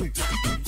Tweet, tweet, tweet.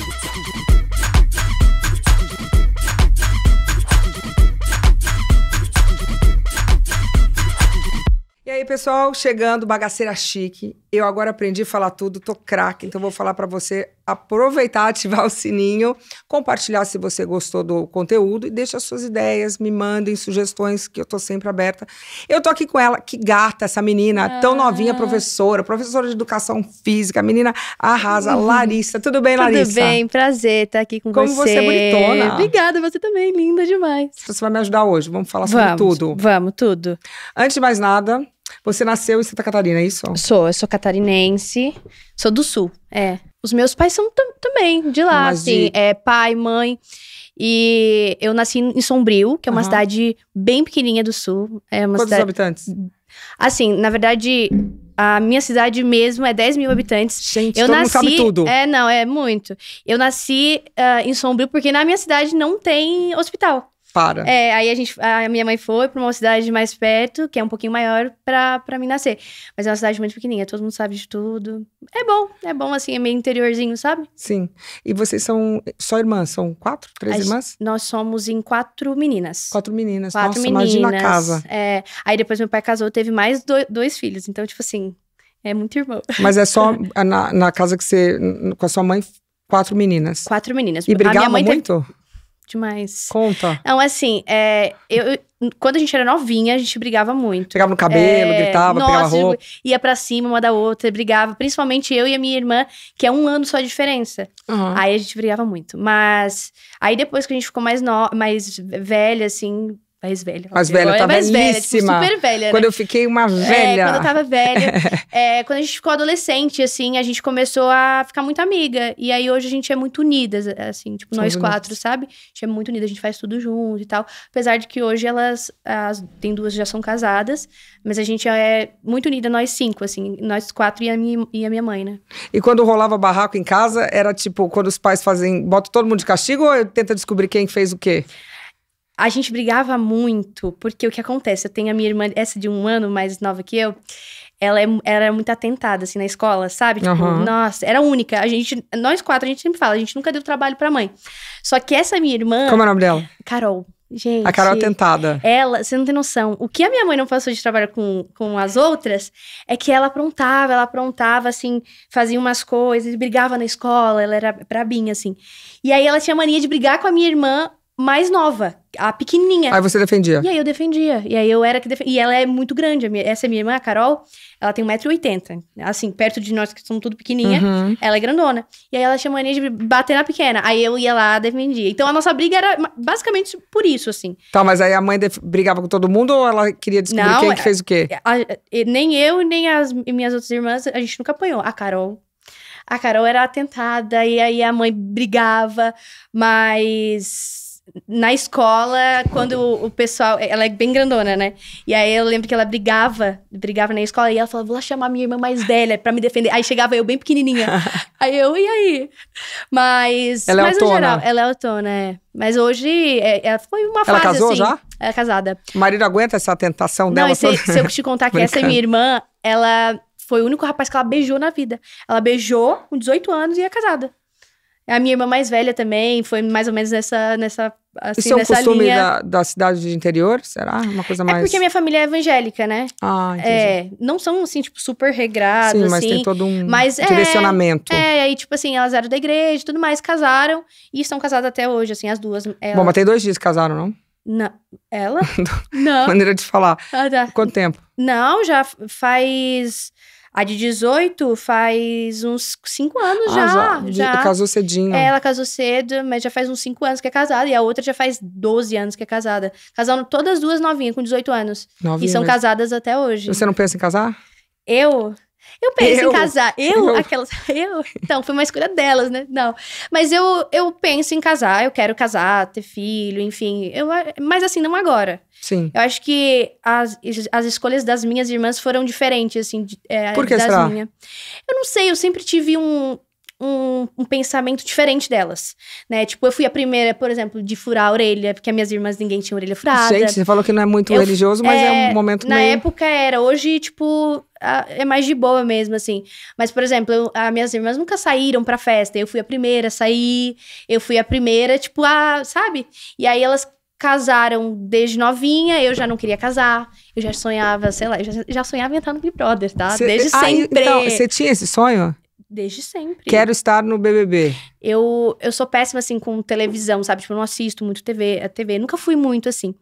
pessoal, chegando, bagaceira chique. Eu agora aprendi a falar tudo, tô craque, então vou falar para você aproveitar, ativar o sininho, compartilhar se você gostou do conteúdo e deixa suas ideias, me mandem sugestões, que eu tô sempre aberta. Eu tô aqui com ela, que gata essa menina, tão ah. novinha, professora, professora de educação física, menina arrasa, uhum. Larissa. Tudo bem, Larissa? Tudo bem, prazer estar tá aqui com Como você. Como você é bonitona. Obrigada, você também, linda demais. Você vai me ajudar hoje, vamos falar sobre vamos, tudo. Vamos, tudo. Antes de mais nada, você nasceu em Santa Catarina, é isso? Sou, eu sou catarinense, sou do sul, é. Os meus pais são também de lá, Mas assim, de... é pai, mãe. E eu nasci em Sombrio, que é uma uhum. cidade bem pequenininha do sul. É uma Quantos cidade... habitantes? Assim, na verdade, a minha cidade mesmo é 10 mil habitantes. Gente, eu todo nasci, mundo sabe tudo. É, não, é muito. Eu nasci uh, em Sombrio porque na minha cidade não tem hospital. Para. É, aí a gente, a minha mãe foi para uma cidade mais perto, que é um pouquinho maior, pra, mim nascer. Mas é uma cidade muito pequenininha, todo mundo sabe de tudo. É bom, é bom, assim, é meio interiorzinho, sabe? Sim. E vocês são só irmãs? São quatro, três irmãs? nós somos em quatro meninas. Quatro meninas, quatro Nossa, meninas. imagina a casa. É, aí depois meu pai casou, teve mais dois, dois filhos. Então, tipo assim, é muito irmão. Mas é só na, na casa que você, com a sua mãe, quatro meninas? Quatro meninas. E brigava muito? Teve demais. Conta. Então, assim, é, eu, quando a gente era novinha, a gente brigava muito. Pegava no cabelo, é, gritava, nossa, pegava roupa. Ia pra cima uma da outra, brigava. Principalmente eu e a minha irmã, que é um ano só a diferença. Uhum. Aí a gente brigava muito. Mas aí depois que a gente ficou mais, no, mais velha, assim, mais velha. Mais velha, eu tava mais velhíssima. Velha, tipo, super velha, né? Quando eu fiquei uma é, velha. É, quando eu tava velha. é, quando a gente ficou adolescente, assim, a gente começou a ficar muito amiga. E aí hoje a gente é muito unidas, assim, tipo, nós quatro, sabe? A gente é muito unida, a gente faz tudo junto e tal. Apesar de que hoje elas, as, tem duas já são casadas, mas a gente é muito unida, nós cinco, assim, nós quatro e a minha, e a minha mãe, né? E quando rolava barraco em casa, era tipo, quando os pais fazem, bota todo mundo de castigo ou tenta descobrir quem fez o quê? A gente brigava muito, porque o que acontece? Eu tenho a minha irmã, essa de um ano mais nova que eu, ela é, era muito atentada, assim, na escola, sabe? Tipo, uhum. nossa, era única. A gente, nós quatro, a gente sempre fala, a gente nunca deu trabalho pra mãe. Só que essa minha irmã. Como é o nome dela? Carol. Gente. A Carol atentada Ela, você não tem noção. O que a minha mãe não passou de trabalho com, com as outras é que ela aprontava, ela aprontava, assim, fazia umas coisas, brigava na escola, ela era brabinha, assim. E aí ela tinha mania de brigar com a minha irmã mais nova, a pequenininha. Aí você defendia. E aí eu defendia. E aí eu era que defendia. E ela é muito grande. Minha... essa é minha irmã, a Carol, ela tem 1,80m. Assim, perto de nós que somos tudo pequenininha, uhum. ela é grandona. E aí ela chama a de bater na pequena. Aí eu ia lá, defendia. Então a nossa briga era basicamente por isso, assim. Tá, mas aí a mãe brigava com todo mundo ou ela queria descobrir Não, quem que fez o quê? A... nem eu, nem as minhas outras irmãs, a gente nunca apanhou. A Carol a Carol era atentada e aí a mãe brigava, mas na escola, quando o, pessoal. Ela é bem grandona, né? E aí eu lembro que ela brigava, brigava na escola, e ela falava: vou lá chamar minha irmã mais velha pra me defender. Aí chegava eu bem pequenininha. aí eu, e aí? Mas. Ela é mas autona. Geral, ela é autona, é. Mas hoje é, é foi uma ela fase. Ela casou assim, já? Ela é casada. O marido aguenta essa tentação Não, dela? se, se eu te contar que essa é minha irmã, ela foi o único rapaz que ela beijou na vida. Ela beijou com 18 anos e é casada. A minha irmã mais velha também foi mais ou menos nessa. nessa assim, Isso é um costume linha. Da, da cidade de interior, será? Uma coisa mais. É porque minha família é evangélica, né? Ah, é, entendi. É, não são, assim, tipo, super regrados. Sim, mas assim, tem todo um mas, é, direcionamento. É, é, tipo assim, elas eram da igreja e tudo mais, casaram e estão casadas até hoje, assim, as duas. Bom, mas tem dois dias que casaram, não? Não. Ela? não. Maneira de falar. Ah, tá. Quanto tempo? Não, já faz. A de 18 faz uns 5 anos ah, já, já. já. Casou cedinho. É, ela casou cedo, mas já faz uns 5 anos que é casada. E a outra já faz 12 anos que é casada. Casando todas duas novinhas, com 18 anos. Novinha e são mesmo. casadas até hoje. Você não pensa em casar? Eu? Eu penso eu, em casar. Eu, eu, aquelas. Eu. Então, foi uma escolha delas, né? Não. Mas eu, eu penso em casar, eu quero casar, ter filho, enfim. Eu, mas assim, não agora. Sim. Eu acho que as, as escolhas das minhas irmãs foram diferentes, assim. De, é, Por que das será? Eu não sei, eu sempre tive um um, um, pensamento diferente delas, né? Tipo, eu fui a primeira, por exemplo, de furar a orelha, porque as minhas irmãs ninguém tinha orelha furada. Gente, você falou que não é muito eu, religioso, mas é, é, um momento na meio... Na época era, hoje, tipo, é mais de boa mesmo, assim. Mas, por exemplo, as minhas irmãs nunca saíram pra festa. Eu fui a primeira a sair, eu fui a primeira, tipo, a, sabe? E aí elas casaram desde novinha, eu já não queria casar, eu já sonhava, sei lá, eu já, já sonhava em entrar no Big Brother, tá? Cê, desde então, sempre. Então, você tinha esse sonho? Desde sempre. Quero estar no BBB. Eu, eu sou péssima, assim, com televisão, sabe? Tipo, eu não assisto muito TV, a TV. Nunca fui muito, assim.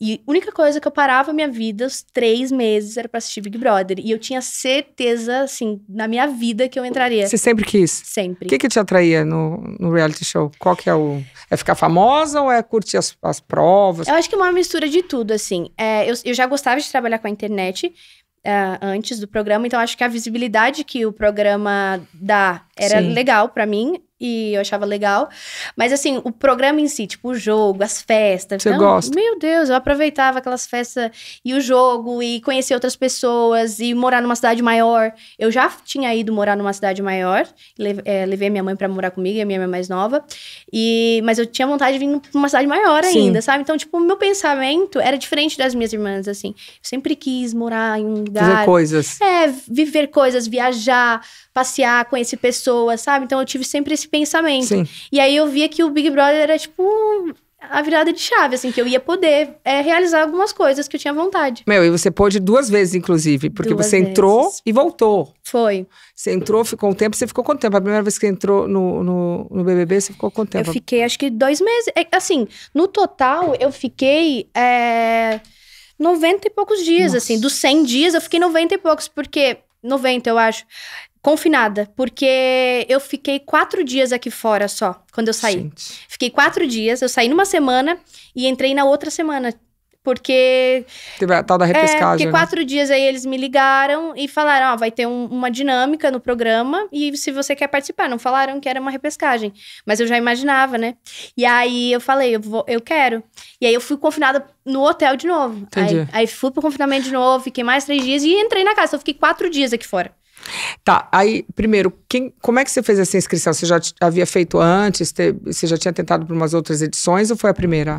E a única coisa que eu parava minha vida, os três meses, era pra assistir Big Brother. E eu tinha certeza, assim, na minha vida que eu entraria. Você sempre quis? Sempre. O que que te atraía no, no reality show? Qual que é o... É ficar famosa ou é curtir as, as provas? Eu acho que é uma mistura de tudo, assim. É, eu, eu já gostava de trabalhar com a internet uh, antes do programa, então acho que a visibilidade que o programa dá era Sim. legal para mim e eu achava legal. Mas assim, o programa em si, tipo o jogo, as festas. Você então, gosta? Meu Deus, eu aproveitava aquelas festas e o jogo e conhecer outras pessoas e morar numa cidade maior. Eu já tinha ido morar numa cidade maior, leve, é, levei minha mãe para morar comigo, a minha mãe mais nova. E mas eu tinha vontade de vir numa cidade maior Sim. ainda, sabe? Então, tipo, o meu pensamento era diferente das minhas irmãs, assim. Eu sempre quis morar em um lugar. Fazer coisas. É, viver coisas, viajar, passear, conhecer pessoas, sabe? Então eu tive sempre esse pensamento. Sim. E aí eu via que o Big Brother era tipo a virada de chave, assim, que eu ia poder é, realizar algumas coisas que eu tinha vontade. Meu, e você pôde duas vezes, inclusive, porque duas você vezes. entrou e voltou. Foi. Você entrou, ficou um tempo, você ficou quanto tempo? A primeira vez que você entrou no, no, no BBB, você ficou quanto tempo? Eu fiquei, acho que dois meses. É, assim, no total, eu fiquei. É... 90 e poucos dias, Nossa. assim. Dos 100 dias, eu fiquei 90 e poucos, porque 90, eu acho confinada, porque eu fiquei quatro dias aqui fora só, quando eu saí. Gente. Fiquei quatro dias, eu saí numa semana e entrei na outra semana. Porque. Teve a tal da é, repescagem. É, porque né? quatro dias aí eles me ligaram e falaram: ó, vai ter um, uma dinâmica no programa e se você quer participar. Não falaram que era uma repescagem, mas eu já imaginava, né? E aí eu falei: eu, vou, eu quero. E aí eu fui confinada no hotel de novo. Aí, aí fui pro confinamento de novo, fiquei mais três dias e entrei na casa. Então, eu fiquei quatro dias aqui fora. Tá, aí, primeiro, quem, como é que você fez essa inscrição? Você já havia feito antes? Te, você já tinha tentado para umas outras edições ou foi a primeira?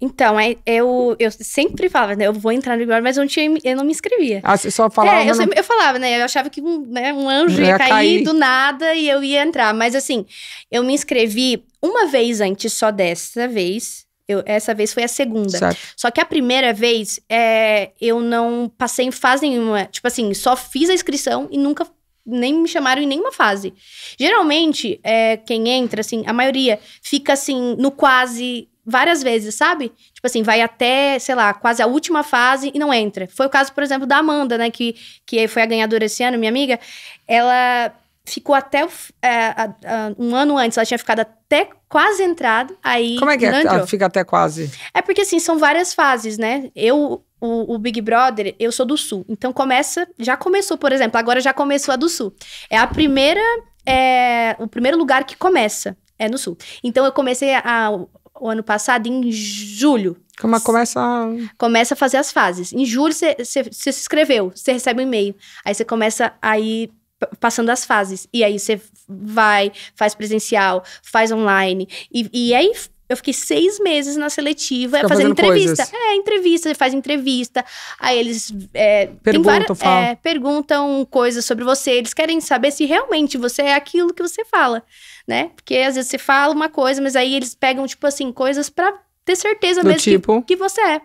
Então, é, eu, eu sempre falava, né? Eu vou entrar no Big Brother, mas eu não, tinha, eu não me inscrevia. Ah, você só falava? É, eu, não... Né? eu falava, né? Eu achava que um, né, um anjo ia, ia cair, cair do nada e eu ia entrar. Mas assim, eu me inscrevi uma vez antes, só dessa vez. Eu, essa vez foi a segunda. Certo. Só que a primeira vez é, eu não passei em fase nenhuma. Tipo assim, só fiz a inscrição e nunca nem me chamaram em nenhuma fase. Geralmente, é, quem entra, assim, a maioria fica assim, no quase várias vezes, sabe? Tipo assim, vai até, sei lá, quase a última fase e não entra. Foi o caso, por exemplo, da Amanda, né? Que, que foi a ganhadora esse ano, minha amiga. Ela ficou até é, a, a, um ano antes, ela tinha ficado até quase entrado, aí. Como é que é? Ah, entrou. Fica até quase. É porque assim, são várias fases, né? Eu, o, o, Big Brother, eu sou do sul. Então começa. Já começou, por exemplo, agora já começou a do sul. É a primeira. É, o primeiro lugar que começa é no sul. Então eu comecei a, o ano passado em julho. Como é, começa a... Começa a fazer as fases. Em julho você se inscreveu, você recebe um e-mail. Aí você começa a ir passando as fases. E aí você vai, faz presencial, faz online. E, e aí é eu fiquei seis meses na seletiva Fica fazendo, entrevista. Coisas. É, entrevista, faz entrevista. Aí eles é, perguntam, várias, é, perguntam coisas sobre você. Eles querem saber se realmente você é aquilo que você fala, né? Porque às vezes você fala uma coisa, mas aí eles pegam, tipo assim, coisas para ter certeza Do mesmo tipo... que, que você é.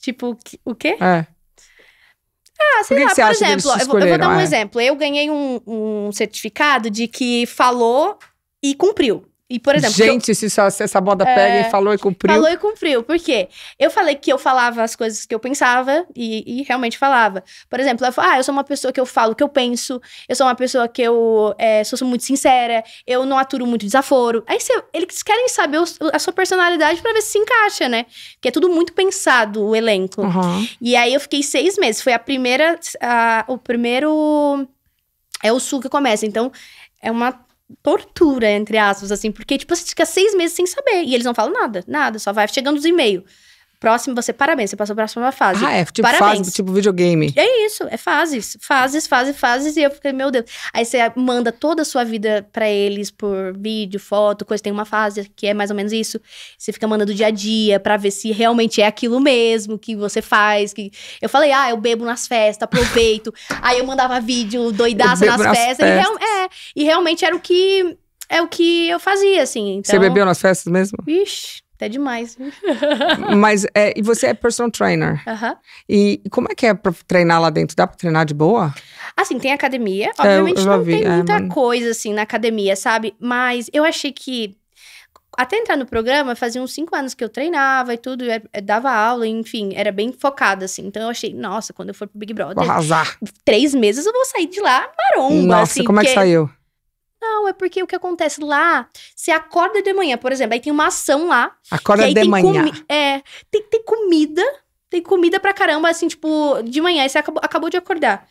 Tipo, o quê? É. Ah, sei Por que lá, que por exemplo, eu vou, eu vou dar um é? exemplo. Eu ganhei um, um certificado de que falou e cumpriu. E, por exemplo. Gente, eu, se, se essa moda é, pega e é, falou e cumpriu. Falou e cumpriu. Por quê? Eu falei que eu falava as coisas que eu pensava e, e realmente falava. Por exemplo, eu falo, ah, eu sou uma pessoa que eu falo o que eu penso, eu sou uma pessoa que eu é, sou, sou muito sincera, eu não aturo muito desaforo. Aí cê, eles querem saber o, a sua personalidade para ver se se encaixa, né? Porque é tudo muito pensado, o elenco. Uhum. E aí eu fiquei seis meses. Foi a primeira. A, o primeiro. É o sul que começa. Então, é uma tortura, entre aspas, assim, porque, tipo, você fica seis meses sem saber. E eles não falam nada, nada, só vai chegando os e-mails. Próximo, você, parabéns, você passou para a próxima fase. Ah, é tipo parabéns. fase, tipo videogame. É isso, é fases, fases, fases, fases. E eu fiquei, meu Deus. Aí você manda toda a sua vida para eles por vídeo, foto, coisa. Tem uma fase que é mais ou menos isso. Você fica mandando dia a dia para ver se realmente é aquilo mesmo que você faz. Que... Eu falei, ah, eu bebo nas festas, aproveito. Aí eu mandava vídeo doidaça nas, nas festas. festas. E, real... é, e realmente era o que é o que eu fazia, assim. Então... Você bebeu nas festas mesmo? Ixi. Até demais. Mas é, e você é personal trainer. Uhum. E como é que é pra treinar lá dentro? Dá pra treinar de boa? Assim, tem academia. É, obviamente é, não vi. tem é, muita coisa assim na academia, sabe? Mas eu achei que. Até entrar no programa, fazia uns cinco anos que eu treinava e tudo, eu é, dava aula, enfim, era bem focada, assim. Então eu achei, nossa, quando eu for pro Big Brother. Vou arrasar. Três meses eu vou sair de lá maromba. Nossa, assim, como é que saiu? Não, é porque o que acontece lá, você acorda de manhã, por exemplo, aí tem uma ação lá. Acorda de manhã. É, tem, tem comida, tem comida pra caramba, assim, tipo, de manhã, aí você acabou, acabou de acordar.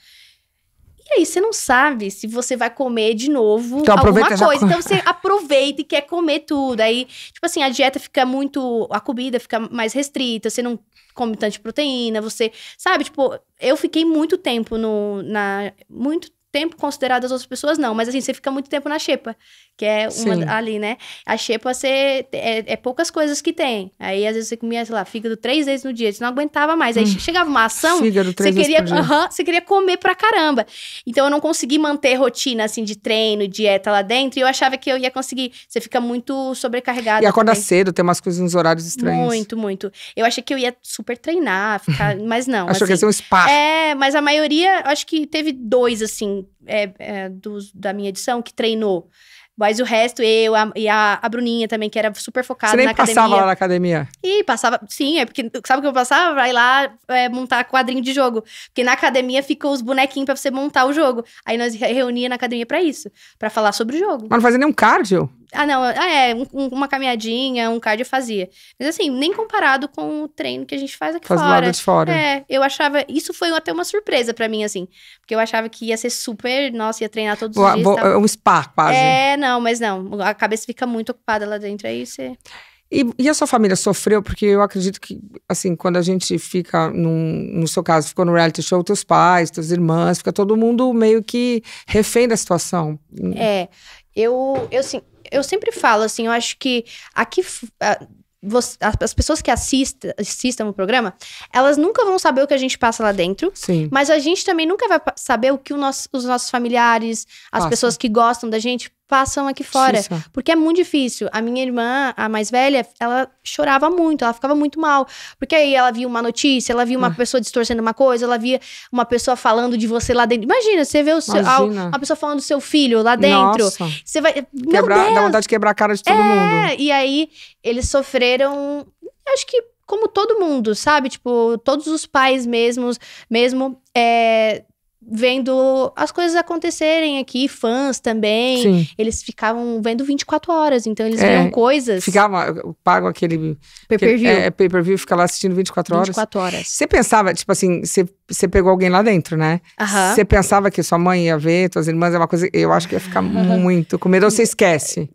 E aí, você não sabe se você vai comer de novo então, alguma coisa. Então você aproveita e quer comer tudo. Aí, tipo assim, a dieta fica muito. A comida fica mais restrita, você não come tanta proteína, você. Sabe, tipo, eu fiquei muito tempo no. Na, muito tempo considerado as outras pessoas, não. Mas assim, você fica muito tempo na xepa, que é uma Sim. ali, né? A xepa você, é, é, poucas coisas que tem. Aí às vezes você comia, sei lá, fígado três vezes no dia, você não aguentava mais. Aí hum. chegava uma ação, você, queria, uh -huh, você queria comer pra caramba. Então eu não consegui manter rotina assim de treino, dieta lá dentro, e eu achava que eu ia conseguir. Você fica muito sobrecarregado. E acorda também. cedo, tem umas coisas nos horários estranhos. Muito, muito. Eu achei que eu ia super treinar, ficar, mas não. Achou assim, que ia assim, ser um spa. É, mas a maioria, acho que teve dois assim é, é, dos, da minha edição que treinou. Mas o resto, eu a, e a, a Bruninha também, que era super focada Você nem na passava lá na academia? E passava, sim, é porque sabe o que eu passava? Vai lá é, montar quadrinho de jogo. Porque na academia ficam os bonequinhos para você montar o jogo. Aí nós reunia na academia para isso, para falar sobre o jogo. Mas não fazia nenhum cardio? Ah, não, ah, é, é um, uma caminhadinha, um cardio fazia. Mas assim, nem comparado com o treino que a gente faz aqui faz fora. Lado de fora. É, eu achava, isso foi até uma surpresa para mim, assim. Porque eu achava que ia ser super, nossa, ia treinar todos os dias. Bo, Um spa, quase. É, não não, mas não. A cabeça fica muito ocupada lá dentro, aí é você... É. E, e, a sua família sofreu? Porque eu acredito que, assim, quando a gente fica, num, no seu caso, ficou no reality show, teus pais, teus irmãs, fica todo mundo meio que refém da situação. É, eu, eu, assim, eu sempre falo, assim, eu acho que aqui... A, você, as pessoas que assista, assistam o programa, elas nunca vão saber o que a gente passa lá dentro. Sim. Mas a gente também nunca vai saber o que nosso, os nossos familiares, as pessoas que gostam da gente façam aqui fora. porque é muito difícil. A minha irmã, a mais velha, ela chorava muito, ela ficava muito mal. Porque aí ela via uma notícia, ela via uma ah. pessoa distorcendo uma coisa, ela via uma pessoa falando de você lá dentro. Imagina, você vê o seu, Imagina. uma pessoa falando do seu filho lá dentro. Nossa. Você vai. Quebrar, Deus. Dá vontade de quebrar a cara de todo é, mundo. E aí eles sofreram. Acho que como todo mundo, sabe? Tipo, todos os pais mesmos, mesmo, é, vendo as coisas acontecerem aqui, fãs também. Sim. Eles ficavam vendo 24 horas, então eles é, viam coisas. Ficava, pago aquele. Pay-per-view. É, é pay-per-view, fica lá assistindo 24 horas. 24 horas. Você pensava, tipo assim, você, você pegou alguém lá dentro, né? Você uh -huh. pensava que sua mãe ia ver, suas irmãs, é uma coisa. Eu acho que ia ficar uh -huh. muito com medo, ou você esquece?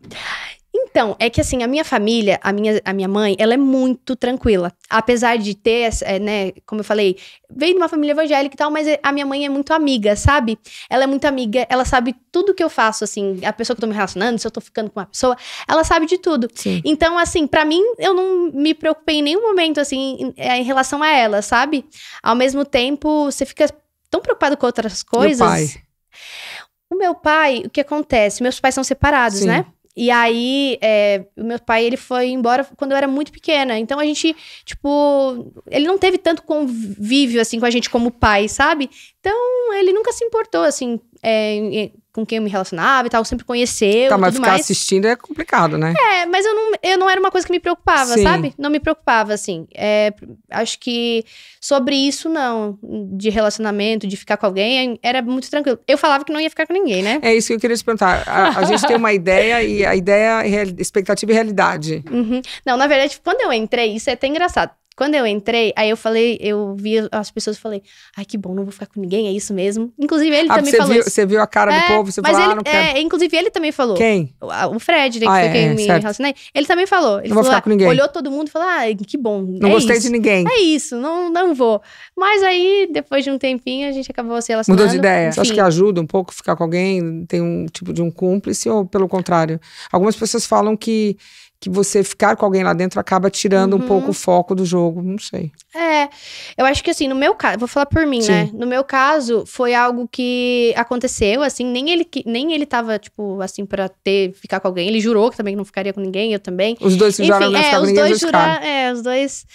Então, é que assim, a minha família, a minha, a minha mãe, ela é muito tranquila. Apesar de ter, é, né, como eu falei, veio de uma família evangélica e tal, mas a minha mãe é muito amiga, sabe? Ela é muito amiga, ela sabe tudo que eu faço, assim, a pessoa que eu tô me relacionando, se eu tô ficando com uma pessoa, ela sabe de tudo. Sim. Então, assim, para mim, eu não me preocupei em nenhum momento, assim, em, é, em relação a ela, sabe? Ao mesmo tempo, você fica tão preocupado com outras coisas. Meu pai. O meu pai, o que acontece? Meus pais são separados, Sim. né? E aí, é, o meu pai, ele foi embora quando eu era muito pequena. Então, a gente, tipo... Ele não teve tanto convívio, assim, com a gente como pai, sabe? Então, ele nunca se importou, assim, é, com quem eu me relacionava e tal, sempre conheceu. Tá, mas ficar mais. assistindo é complicado, né? É, mas eu não, eu não era uma coisa que me preocupava, Sim. sabe? Não me preocupava, assim. É, acho que sobre isso, não. De relacionamento, de ficar com alguém, era muito tranquilo. Eu falava que não ia ficar com ninguém, né? É isso que eu queria te perguntar. A, a gente tem uma ideia e a ideia, é expectativa e realidade. Uhum. Não, na verdade, quando eu entrei, isso é até engraçado. Quando eu entrei, aí eu falei, eu vi as pessoas e falei, ai que bom, não vou ficar com ninguém, é isso mesmo. Inclusive ele ah, também você falou. Viu, isso. Você viu a cara é, do povo, você mas falou, ele, ah, não quero. É, inclusive ele também falou. Quem? O, Fred, né, que ah, foi é, quem é, me relacionei. Ele também falou. Ele não falou, vou ficar com ninguém. Olhou todo mundo e falou, ah, que bom. Não é gostei isso, de ninguém. É isso, não, não vou. Mas aí, depois de um tempinho, a gente acabou se relacionando. Mudou de ideia. Enfim. Você acha que ajuda um pouco ficar com alguém? Tem um tipo de um cúmplice ou pelo contrário? Algumas pessoas falam que que você ficar com alguém lá dentro acaba tirando uhum. um pouco o foco do jogo, não sei. É, eu acho que assim, no meu caso, vou falar por mim, né? Sim. né? No meu caso, foi algo que aconteceu, assim, nem ele nem ele tava, tipo, assim, pra ter, ficar com alguém, ele jurou que também não ficaria com ninguém, eu também. Os dois se juraram não é, ficar com ninguém, dois jurar, é, os dois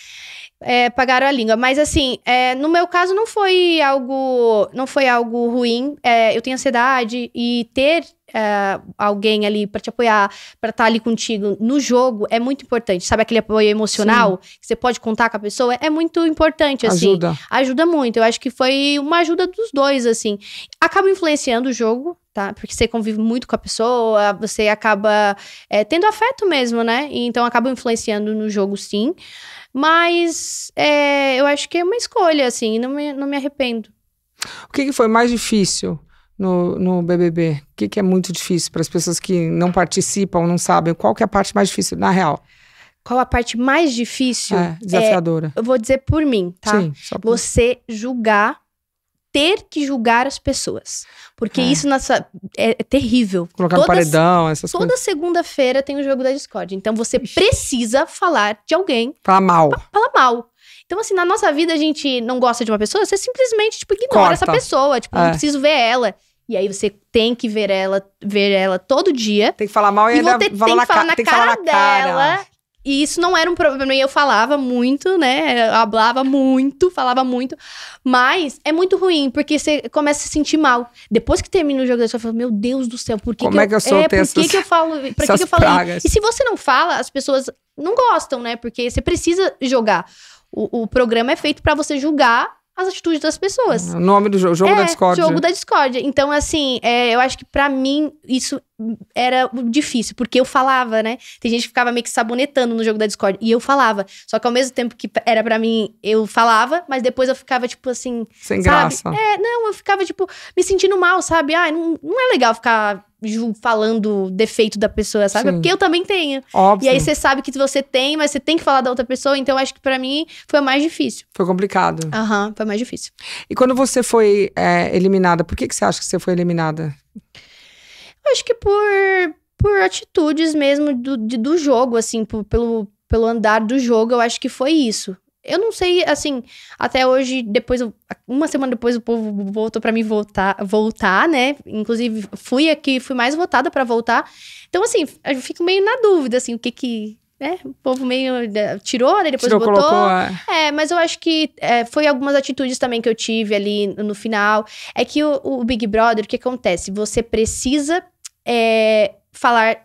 é, pagaram a língua. Mas assim, é, no meu caso não foi algo, não foi algo ruim. É, eu tenho ansiedade e ter é, alguém ali para te apoiar, para estar tá ali contigo no jogo é muito importante. Sabe aquele apoio emocional Sim. que você pode contar com a pessoa? É muito importante, assim. Ajuda. Ajuda muito. Eu acho que foi uma ajuda dos dois, assim. Acaba influenciando o jogo, tá? Porque você convive muito com a pessoa, você acaba é, tendo afeto mesmo, né? Então acaba influenciando no jogo, sim. Mas é, eu acho que é uma escolha, assim, não me, não me arrependo. O que, que foi mais difícil? no, no BBB? O que, que é muito difícil para as pessoas que não participam, não sabem? Qual que é a parte mais difícil, na real? Qual a parte mais difícil? É, é desafiadora. É, eu vou dizer por mim, tá? Sim, só por... Você julgar ter que julgar as pessoas. Porque é. isso nossa, é, é terrível. Colocar toda, paredão, essas toda coisas. Toda segunda-feira tem o jogo da Discord. Então você precisa falar de alguém. Falar mal. Falar mal. Então, assim, na nossa vida a gente não gosta de uma pessoa, você simplesmente, tipo, ignora Corta. essa pessoa. Tipo, é. não preciso ver ela. E aí você tem que ver ela, ver ela todo dia. Tem que falar mal e, e ainda tem que falar na tem cara, que falar na dela. E isso não era um problema. E eu falava muito, né? Eu hablava muito, falava muito. Mas é muito ruim, porque você começa a se sentir mal. Depois que termina o jogo, você fala, meu Deus do céu, por que, Como que, é eu, é que eu sou é, Por essas, que, que eu falo? Pra que, que eu falei? E se você não fala, as pessoas não gostam, né? Porque você precisa jogar. O, o programa é feito para você julgar as atitudes das pessoas. O é, nome do jogo, jogo é, da discórdia. jogo da discórdia. Então, assim, é, eu acho que para mim isso era difícil, porque eu falava, né? Tem gente que ficava meio que sabonetando no jogo da discórdia, e eu falava. Só que ao mesmo tempo que era para mim, eu falava, mas depois eu ficava, tipo, assim... Sem sabe? graça. É, não, eu ficava, tipo, me sentindo mal, sabe? Ah, não, não é legal ficar falando defeito da pessoa, sabe? Sim. Porque eu também tenho. Óbvio. E aí você sabe que você tem, mas você tem que falar da outra pessoa. Então acho que para mim foi mais difícil. Foi complicado. Aham, uhum, foi mais difícil. E quando você foi é, eliminada, por que, que você acha que você foi eliminada? Acho que por, por atitudes mesmo do, de, do jogo, assim, por, pelo, pelo andar do jogo, eu acho que foi isso. Eu não sei, assim, até hoje, depois, uma semana depois o povo voltou para mim voltar, voltar, né? Inclusive, fui aqui, fui mais votada para voltar. Então, assim, eu fico meio na dúvida, assim, o que que... Né? O povo meio né, tirou, né? depois tirou, botou. Colocou, é. é. mas eu acho que é, foi algumas atitudes também que eu tive ali no final. É que o, o Big Brother, o que acontece? Você precisa é, falar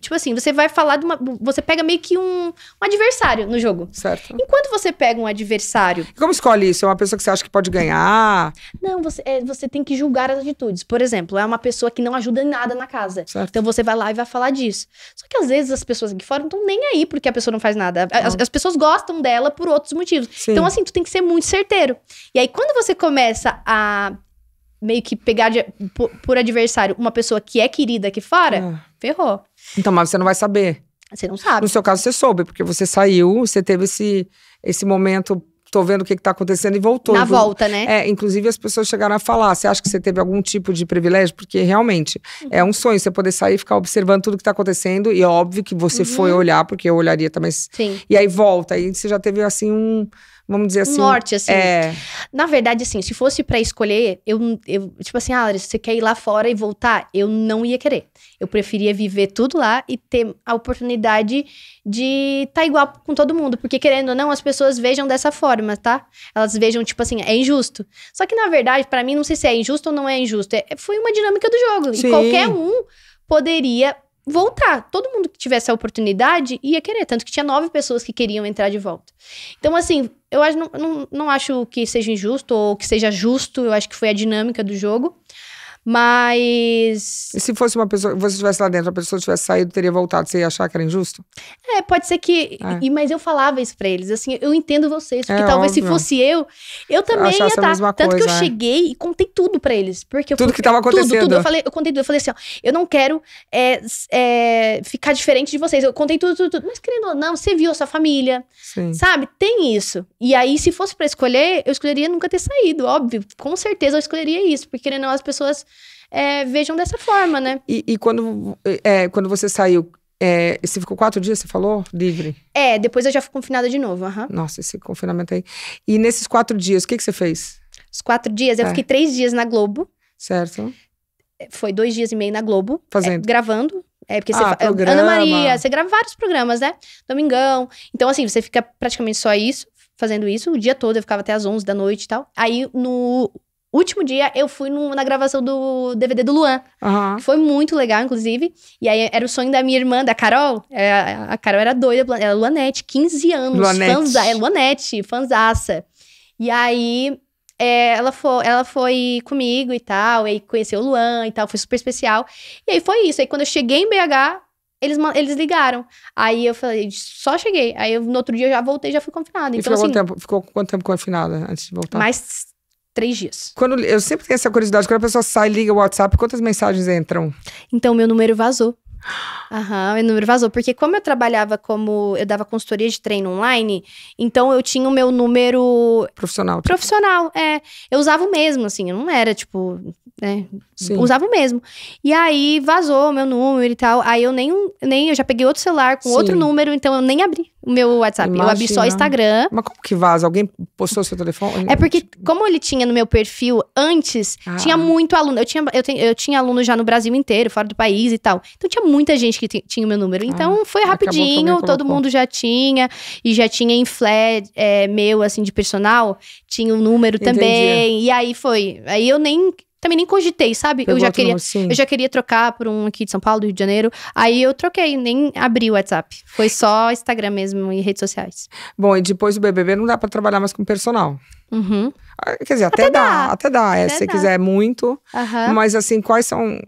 Tipo assim, você vai falar de uma. Você pega meio que um, um adversário no jogo. Certo. Enquanto você pega um adversário. como escolhe isso? É uma pessoa que você acha que pode ganhar? Não, você, é, você tem que julgar as atitudes. Por exemplo, é uma pessoa que não ajuda em nada na casa. Certo. Então você vai lá e vai falar disso. Só que às vezes as pessoas aqui fora não estão nem aí porque a pessoa não faz nada. As, as pessoas gostam dela por outros motivos. Sim. Então, assim, tu tem que ser muito certeiro. E aí, quando você começa a meio que pegar de, por, por, adversário uma pessoa que é querida aqui fora. Ah ferrou. Então, mas você não vai saber. Você não sabe. No seu caso, você soube, porque você saiu, você teve esse, esse momento tô vendo o que, está acontecendo e voltou. Na volta, né? É, inclusive as pessoas chegaram a falar, você acha que você teve algum tipo de privilégio? Porque realmente uhum. é um sonho você poder sair e ficar observando tudo que está acontecendo e óbvio que você uhum. foi olhar, porque eu olharia também. Sim. E aí volta, aí você já teve assim um Vamos dizer assim. Norte, assim. É... Na verdade, assim, se fosse para escolher, eu, eu, tipo assim, ah, Larissa, você quer ir lá fora e voltar? Eu não ia querer. Eu preferia viver tudo lá e ter a oportunidade de estar tá igual com todo mundo. Porque, querendo ou não, as pessoas vejam dessa forma, tá? Elas vejam, tipo assim, é injusto. Só que, na verdade, para mim, não sei se é injusto ou não é injusto. É, foi uma dinâmica do jogo. Sim. E qualquer um poderia voltar. Todo mundo que tivesse a oportunidade ia querer, tanto que tinha nove pessoas que queriam entrar de volta. Então, assim, eu acho, não, não, não acho que seja injusto ou que seja justo, eu acho que foi a dinâmica do jogo. Mas. E se fosse uma pessoa, você estivesse lá dentro, a pessoa tivesse saído, teria voltado, você ia achar que era injusto? É, pode ser que. É. E, mas eu falava isso pra eles, assim, eu entendo vocês, porque é, talvez óbvio. se fosse eu, eu também Achasse ia estar. Tá. Tanto coisa, que eu é. cheguei e contei tudo pra eles. Porque tudo que tava acontecendo. Tudo, tudo. Eu, falei, eu contei tudo. Eu falei assim, ó, eu não quero é, é, ficar diferente de vocês. Eu contei tudo, tudo, tudo. Mas querendo ou não, você viu a sua família. Sim. Sabe? Tem isso. E aí, se fosse pra escolher, eu escolheria nunca ter saído, óbvio. Com certeza eu escolheria isso, porque querendo ou não, as pessoas é, vejam dessa forma, né? E, e quando, é, quando você saiu, é, você ficou quatro dias, você falou? Livre? É, depois eu já fui confinada de novo. Uhum. Nossa, esse confinamento aí. E nesses quatro dias, o que, que você fez? Os quatro dias, eu é. fiquei três dias na Globo. Certo. É, foi dois dias e meio na Globo. É, fazendo. gravando, é, porque ah, você. Ana Maria, você grava vários programas, né? Domingão. Então, assim, você fica praticamente só isso, fazendo isso. O dia todo eu ficava até as 11 da noite e tal. Aí, no último dia eu fui na gravação do DVD do Luan. Uhum. Foi muito legal, inclusive. E aí era o sonho da minha irmã, da Carol. A, é, a Carol era doida, ela é Luanete, 15 anos. Luanete. Fanza, é, Luanete, fanzaça. E aí é, ela, foi, ela foi comigo e tal, e aí conheceu o Luan e tal, foi super especial. E aí foi isso. Aí quando eu cheguei em BH, eles, eles ligaram. Aí eu falei, só cheguei. Aí eu, no outro dia eu já voltei, já fui confinada. Então, e ficou, assim, quanto tempo, ficou quanto tempo confinada antes de voltar? Mais três dias. Quando eu sempre tenho essa curiosidade, quando a pessoa sai, liga o WhatsApp, quantas mensagens entram? Então, meu número vazou. Aham, meu número vazou. Porque como eu trabalhava como. Eu dava consultoria de treino online, então eu tinha o meu número. Profissional. Tipo. Profissional, é. Eu usava o mesmo, assim, eu não era, tipo. Né? Usava o mesmo. E aí vazou o meu número e tal. Aí eu nem, nem. Eu já peguei outro celular com Sim. outro número, então eu nem abri o meu WhatsApp. Imagina. Eu abri só o Instagram. Mas como que vaza? Alguém postou seu telefone? É porque, como ele tinha no meu perfil antes, ah. tinha muito aluno. Eu tinha, eu, tenho, eu tinha aluno já no Brasil inteiro, fora do país e tal. Então tinha muita gente que tinha o meu número. Ah, então ah. foi é, rapidinho, todo mundo já tinha. E já tinha em flat é, meu, assim, de personal, tinha o um número Entendi. também. E aí foi. Aí eu nem também nem cogitei, sabe? eu já queria, eu já queria trocar por um aqui de São Paulo, do Rio de Janeiro. Aí eu troquei, nem abri o WhatsApp. Foi só Instagram mesmo e redes sociais. Bom, e depois do BBB não dá para trabalhar mais com personal. Uhum. Ah, quer dizer, até, até dá, dá, até dá, é, até é, se você quiser muito. Uhum. Mas assim, quais são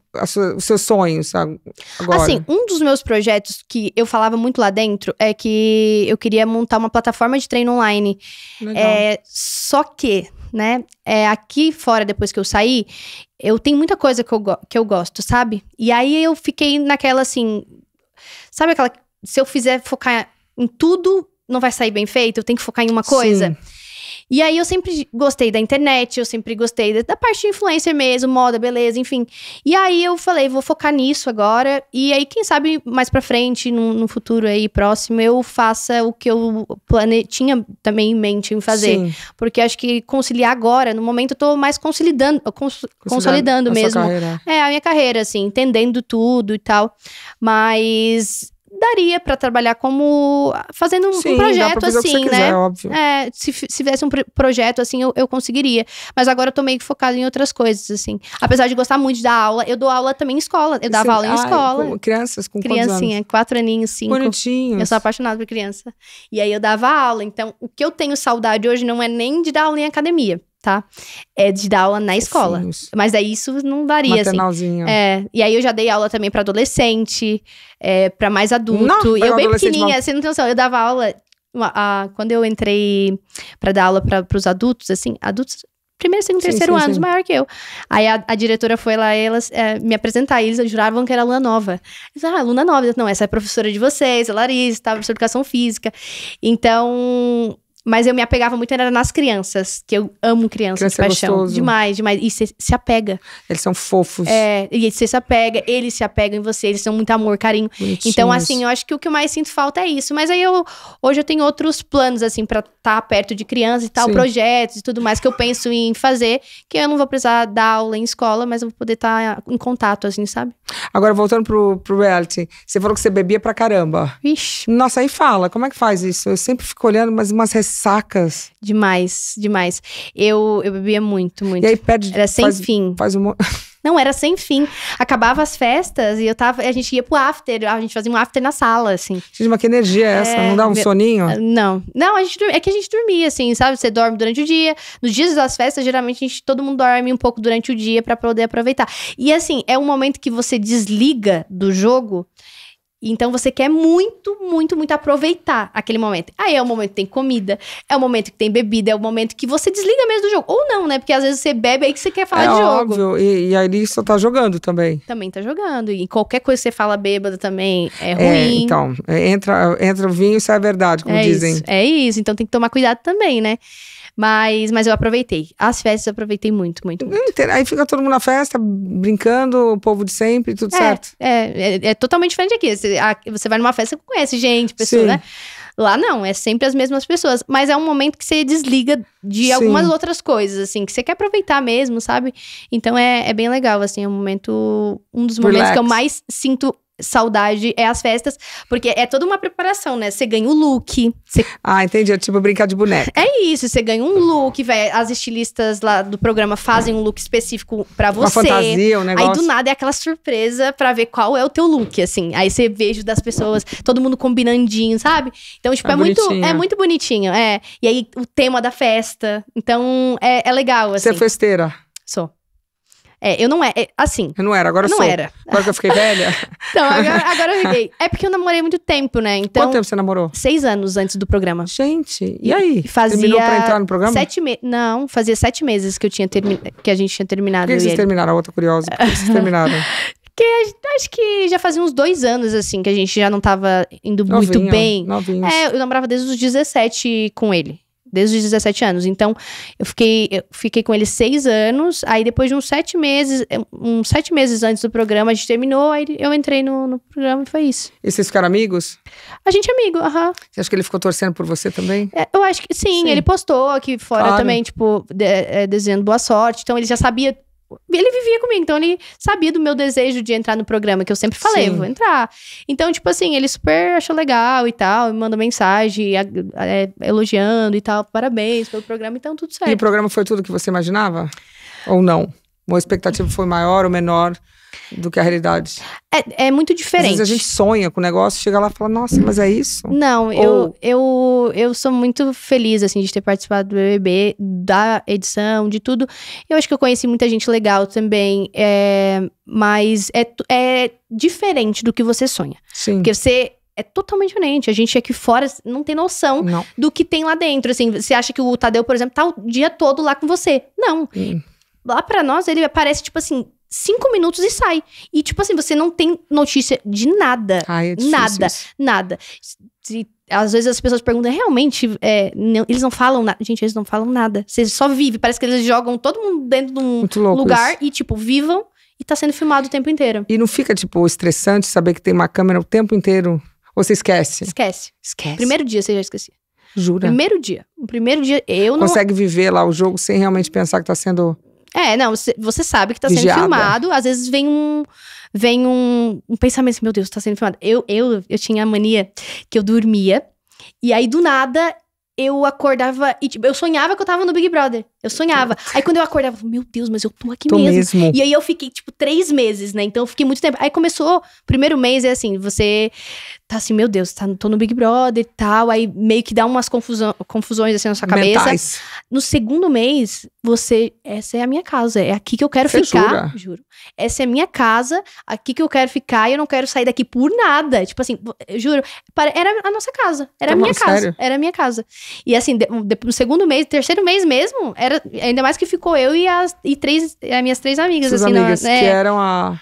os seus sonhos agora? Assim, um dos meus projetos que eu falava muito lá dentro é que eu queria montar uma plataforma de treino online. Legal. É, só que né? É, aqui fora, depois que eu saí, eu tenho muita coisa que eu, que eu gosto, sabe? E aí eu fiquei naquela assim. Sabe aquela. Se eu fizer focar em tudo, não vai sair bem feito, eu tenho que focar em uma coisa. Sim. E aí eu sempre gostei da internet, eu sempre gostei da parte de influencer mesmo, moda, beleza, enfim. E aí eu falei, vou focar nisso agora. E aí, quem sabe mais pra frente, num, futuro aí próximo, eu faça o que eu plane... tinha também em mente em fazer. Sim. Porque acho que conciliar agora, no momento, eu tô mais consolidando, cons... consolidando mesmo. É, a minha carreira, assim, entendendo tudo e tal. Mas daria para trabalhar como fazendo um, Sim, um projeto assim, né? Quiser, óbvio. É, se, se tivesse um projeto assim, eu, eu conseguiria. Mas agora eu tô meio que focada em outras coisas, assim. Apesar de gostar muito da aula, eu dou aula também em escola. Eu dava aula em escola. Com, crianças com Criancinha, anos? quatro aninhos, cinco. Bonitinhos. Eu sou apaixonada por criança. E aí eu dava aula. Então, o que eu tenho saudade hoje não é nem de dar aula em academia tá? É de dar aula na escola. Sim, Mas é isso não varia, assim. Maternalzinho. assim. É. E aí eu já dei aula também para adolescente, é, para mais adulto. Não, eu bem pequenininha, mal... você não tem noção. Eu dava aula. A, a, quando eu entrei para dar aula para os adultos, assim, adultos primeiro, segundo, terceiro anos, maior que eu. Aí a, a diretora foi lá elas é, me apresentar, e eles juravam que era aluna nova. Eu falei, ah, aluna nova. não, essa é professora de vocês, a é Larissa, tá, professora de educação física. Então, mas eu me apegava muito era nas crianças, que eu amo crianças Criança de é paixão. É gostoso. demais, demais. E você se apega. Eles são fofos. É, e você se apega, eles se apegam em você, eles são muito amor, carinho. Bonitinhos. Então, assim, eu acho que o que eu mais sinto falta é isso. Mas aí eu hoje eu tenho outros planos, assim, para estar tá perto de crianças e tal, Sim. projetos e tudo mais que eu penso em fazer, que eu não vou precisar dar aula em escola, mas eu vou poder estar tá em contato, assim, sabe? Agora, voltando pro, pro reality, você falou que você bebia pra caramba. Ixi. Nossa, aí fala, como é que faz isso? Eu sempre fico olhando, mas umas receitas ressacas. Demais, demais. Eu, eu bebia muito, muito. E aí perde. Era sem faz, fim. Faz um... Não, era sem fim. Acabava as festas e eu tava, a gente ia pro after, a gente fazia um after na sala, assim. Gente, mas que energia é essa? É, não dá um é, soninho? Ah, não. Não, a gente, é que a gente dormia, assim, sabe? Você dorme durante o dia. Nos dias das festas, geralmente, a gente, todo mundo dorme um pouco durante o dia para poder aproveitar. E assim, é um momento que você desliga do jogo então você quer muito, muito, muito aproveitar aquele momento. Aí é o momento que tem comida, é o momento que tem bebida, é o momento que você desliga mesmo do jogo. Ou não, né? Porque às vezes você bebe é aí que você quer falar é de óbvio. jogo. óbvio e aí só tá jogando também. Também tá jogando. E qualquer coisa que você fala bêbada também é, é ruim. Então, é, então, entra, entra o vinho, isso é a verdade, como é dizem. Isso, é isso, então tem que tomar cuidado também, né? Mas, mas eu aproveitei. As festas eu aproveitei muito, muito, muito. Aí fica todo mundo na festa, brincando, o povo de sempre, tudo é, certo. É, é, é, totalmente diferente aqui. Você, a, você vai numa festa que conhece gente, pessoa, Sim. né? Lá não, é sempre as mesmas pessoas. Mas é um momento que você desliga de Sim. algumas outras coisas, assim, que você quer aproveitar mesmo, sabe? Então é, é bem legal, assim, é um momento. Um dos momentos Relax. que eu mais sinto saudade é as festas, porque é toda uma preparação, né? Você ganha o look. Ah, entendi. É tipo brincar de boneca. É isso, você ganha um look, As estilistas lá do programa fazem um look específico para você. Uma fantasia, um negócio. Aí do nada é aquela surpresa para ver qual é o teu look, assim. Aí você vejo das pessoas, todo mundo combinandinho, sabe? Então, tipo, é, é muito é muito bonitinho, é. E aí o tema da festa. Então, é, é legal, assim. Você é assim. festeira? Sou. É, eu não era. É, é, assim. Eu não era, agora eu não sou. era. Agora que eu fiquei velha. então, agora, agora, eu fiquei. É porque eu namorei muito tempo, né? Então, Quanto tempo você namorou? Seis anos antes do programa. Gente, e aí? Fazia Terminou pra entrar no programa? Sete meses. Não, fazia sete meses que, eu tinha termi... que a gente tinha terminado. Por que, que vocês Outra curiosa. Por que vocês terminaram? Porque acho que já fazia uns dois anos, assim, que a gente já não tava indo novinho, muito bem. Novinhos. É, eu namorava desde os 17 com ele desde os 17 anos. Então, eu fiquei, eu fiquei com ele seis anos, aí depois de uns sete meses, eh, uns sete meses antes do programa, a gente terminou, aí eu entrei no, no programa e foi isso. E vocês ficaram amigos? A gente é amigo, aham. Você acha que ele ficou torcendo por você também? É, eu acho que sim, sim, ele postou aqui fora claro. também, tipo, de, é, eh, desenhando boa sorte, então ele já sabia ele vivia comigo, então ele sabia do meu desejo de entrar no programa, que eu sempre falei, Sim. vou entrar. Então, tipo assim, ele super achou legal e tal, me mandou mensagem a, a, é, elogiando e tal, parabéns pelo programa, então tudo certo. E o programa foi tudo que você imaginava? Ou não? Ou a expectativa foi maior ou menor do que a realidade? É, é muito diferente. Às vezes a gente sonha com o negócio, chega lá e fala, nossa, mas é isso? Não, ou... eu, eu, eu sou muito feliz, assim, de ter participado do BBB, da edição, de tudo. Eu acho que eu conheci muita gente legal também, é, mas é, é diferente do que você sonha. Sim. Porque você é totalmente diferente. A gente aqui fora não tem noção não. do que tem lá dentro. Assim, você acha que o Tadeu, por exemplo, tá o dia todo lá com você. Não. Hum. Lá para nós, ele aparece, tipo assim, cinco minutos e sai. E, tipo assim, você não tem notícia de nada. Ai, é nada, isso. nada. às vezes as pessoas perguntam, realmente, é, não, eles não falam nada. Gente, eles não falam nada. Você só vive. Parece que eles jogam todo mundo dentro de um lugar isso. e, tipo, vivam e tá sendo filmado o tempo inteiro. E não fica, tipo, estressante saber que tem uma câmera o tempo inteiro? Ou você esquece? Esquece. Esquece. Primeiro dia você já esquecia. Jura? Primeiro dia. O primeiro dia eu não. Consegue viver lá o jogo sem realmente pensar que tá sendo. É, não, você sabe que tá sendo Vigiada. filmado. Às vezes vem um vem um, um pensamento assim, meu Deus, tá sendo filmado. Eu, eu, eu tinha a mania que eu dormia e aí do nada eu acordava e tipo, eu sonhava que eu tava no Big Brother. Eu sonhava. Aí quando eu acordava, meu Deus, mas eu tô aqui tô mesmo. mesmo. E aí eu fiquei, tipo, três meses, né? Então eu fiquei muito tempo. Aí começou, primeiro mês é assim, você tá assim, meu Deus, tá, tô no Big Brother e tal. Aí meio que dá umas confusão, confusões assim na sua cabeça. Mentais. No segundo mês, você. Essa é a minha casa. É aqui que eu quero você ficar. Jura? Juro. Essa é a minha casa, aqui que eu quero ficar e eu não quero sair daqui por nada. Tipo assim, juro, era a nossa casa. Era a minha casa. Era a minha casa. E assim, de, de, no segundo mês, terceiro mês mesmo, era ainda mais que ficou eu e as e três, as minhas três amigas. Suas assim, amigas é. que eram a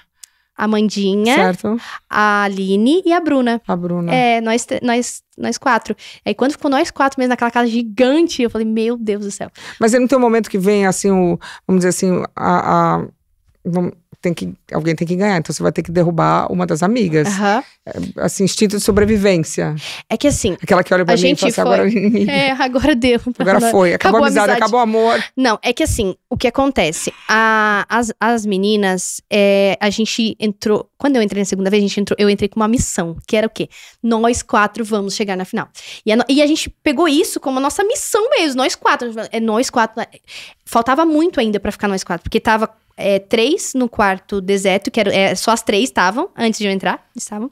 a Mandinha, certo. a Aline e a Bruna. A Bruna. É, nós, nós, nós quatro. Aí quando ficou nós quatro mesmo naquela casa gigante, eu falei, meu Deus do céu. Mas aí não tem um momento que vem, assim, o, vamos dizer assim, a, a vamos, tem que alguém tem que ganhar, então você vai ter que derrubar uma das amigas. Uhum. assim, instinto de sobrevivência. É que assim, aquela que olha pra a mim gente e fala assim, foi... agora É, agora deu. Agora foi, acabou, acabou a, amizade, amizade, acabou o amor. Não, é que assim, o que acontece? A, as, as meninas, é, a gente entrou, quando eu entrei na segunda vez, a gente entrou, eu entrei com uma missão, que era o quê? Nós quatro vamos chegar na final. E a, e a gente pegou isso como a nossa missão mesmo, nós quatro, é nós quatro. Né? Faltava muito ainda para ficar nós quatro, porque tava é, três no quarto deserto, que era, é, só as três estavam, antes de eu entrar, estavam.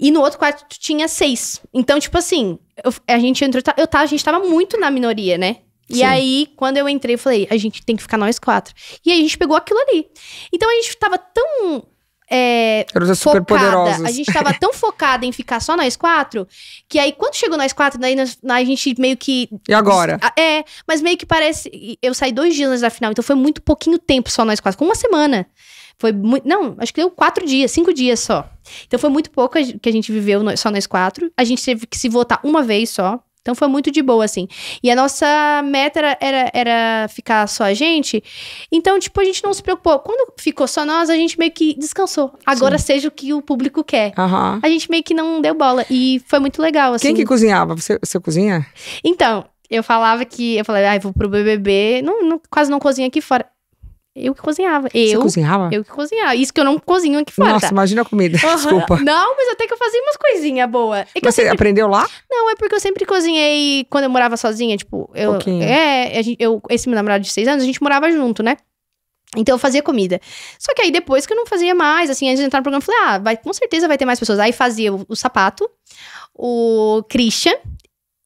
E no outro quarto tinha seis. Então, tipo assim, eu, a gente entrou, tá, eu tava, a gente tava muito na minoria, né? E Sim. aí, quando eu entrei, eu falei, a gente tem que ficar nós quatro. E aí a gente pegou aquilo ali. Então a gente tava tão é, focada. Poderosas. A gente tava assim. tão focada em ficar só nós quatro, que aí quando chegou nós quatro, daí nós, a gente meio que. E agora? É, mas meio que parece. Eu saí dois dias antes da final, então foi muito pouquinho tempo só nós quatro, com uma semana. Foi muito. Não, acho que deu quatro dias, cinco dias só. Então foi muito pouco que a gente viveu só nós quatro. A gente teve que se votar uma vez só. Então foi muito de boa, assim. E a nossa meta era, era, era, ficar só a gente. Então, tipo, a gente não se preocupou. Quando ficou só nós, a gente meio que descansou. Agora Sim. seja o que o público quer. Uhum. A gente meio que não deu bola. E foi muito legal, assim. Quem que assim. cozinhava? Você, você cozinha? Então, eu falava que. Eu falei, ai, ah, vou pro BBB. Não, não, quase não cozinha aqui fora. Eu que cozinhava. Eu, Você cozinhava? Eu que cozinhava. Isso que eu não cozinho aqui fora. Nossa, imagina a comida. Uhum. Desculpa. Não, mas até que eu fazia umas coisinhas boas. É Você sempre... aprendeu lá? Não, é porque eu sempre cozinhei quando eu morava sozinha. Tipo, eu. Pouquinho. É, eu, esse meu namorado de seis anos, a gente morava junto, né? Então eu fazia comida. Só que aí depois que eu não fazia mais, assim, antes de entrar no programa, eu falei, ah, vai, com certeza vai ter mais pessoas. Aí fazia o, o sapato, o Christian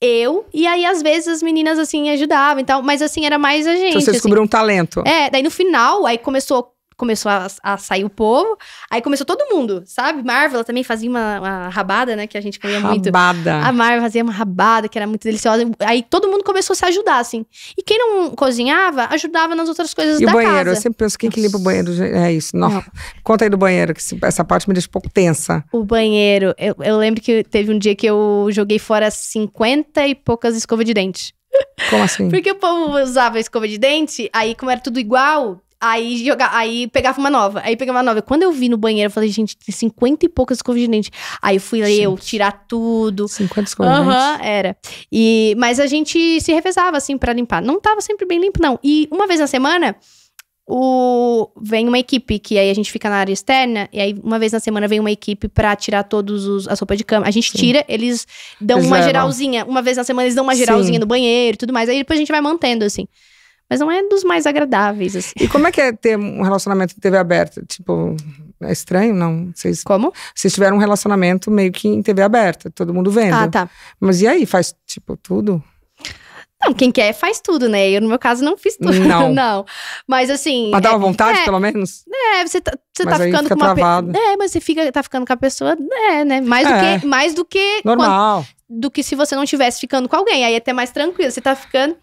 eu, e aí às vezes as meninas assim ajudavam e tal, mas assim era mais a gente. Então você descobriu assim. um talento. É, daí no final, aí começou começou a, a, sair o povo. Aí começou todo mundo, sabe? Marvel também fazia uma, uma rabada, né? Que a gente comia rabada. muito. Rabada. A Marvel fazia uma rabada, que era muito deliciosa. Aí todo mundo começou a se ajudar, assim. E quem não cozinhava, ajudava nas outras coisas e da casa. E o banheiro? Eu sempre penso, quem que limpa o banheiro? É isso. Não. Conta aí do banheiro, que essa parte me deixa um pouco tensa. O banheiro. Eu, eu lembro que teve um dia que eu joguei fora 50 e poucas escovas de dente. Como assim? Porque o povo usava escova de dente, aí como era tudo igual, Aí, joga, aí pegava uma nova, aí pegava uma nova. Quando eu vi no banheiro, eu falei, gente, tem 50 e poucas escovas de dente. Aí fui gente. eu tirar tudo. 50 escovas de dente? Aham, era. E, mas a gente se revezava, assim, para limpar. Não tava sempre bem limpo, não. E uma vez na semana, o... vem uma equipe, que aí a gente fica na área externa, e aí uma vez na semana vem uma equipe pra tirar todos os... as roupas de cama. A gente Sim. tira, eles dão eles uma levam. geralzinha. Uma vez na semana eles dão uma geralzinha Sim. no banheiro e tudo mais. Aí depois a gente vai mantendo, assim. Mas não é dos mais agradáveis, assim. E como é que é ter um relacionamento em TV aberta? Tipo, é estranho, não? Vocês, como? Vocês tiveram um relacionamento meio que em TV aberta, todo mundo vendo. Ah, tá. Mas e aí? Faz, tipo, tudo? Não, quem quer faz tudo, né? Eu, no meu caso, não fiz tudo. Não. não. Mas assim. Mas dá uma é, vontade, é, pelo menos? É, você tá, você mas tá ficando fica com uma travado. É, mas você fica, tá ficando com a pessoa, é, né? Mais é. do que. Mais do que Normal. Quando, do que se você não tivesse ficando com alguém. Aí é até mais tranquilo, você tá ficando.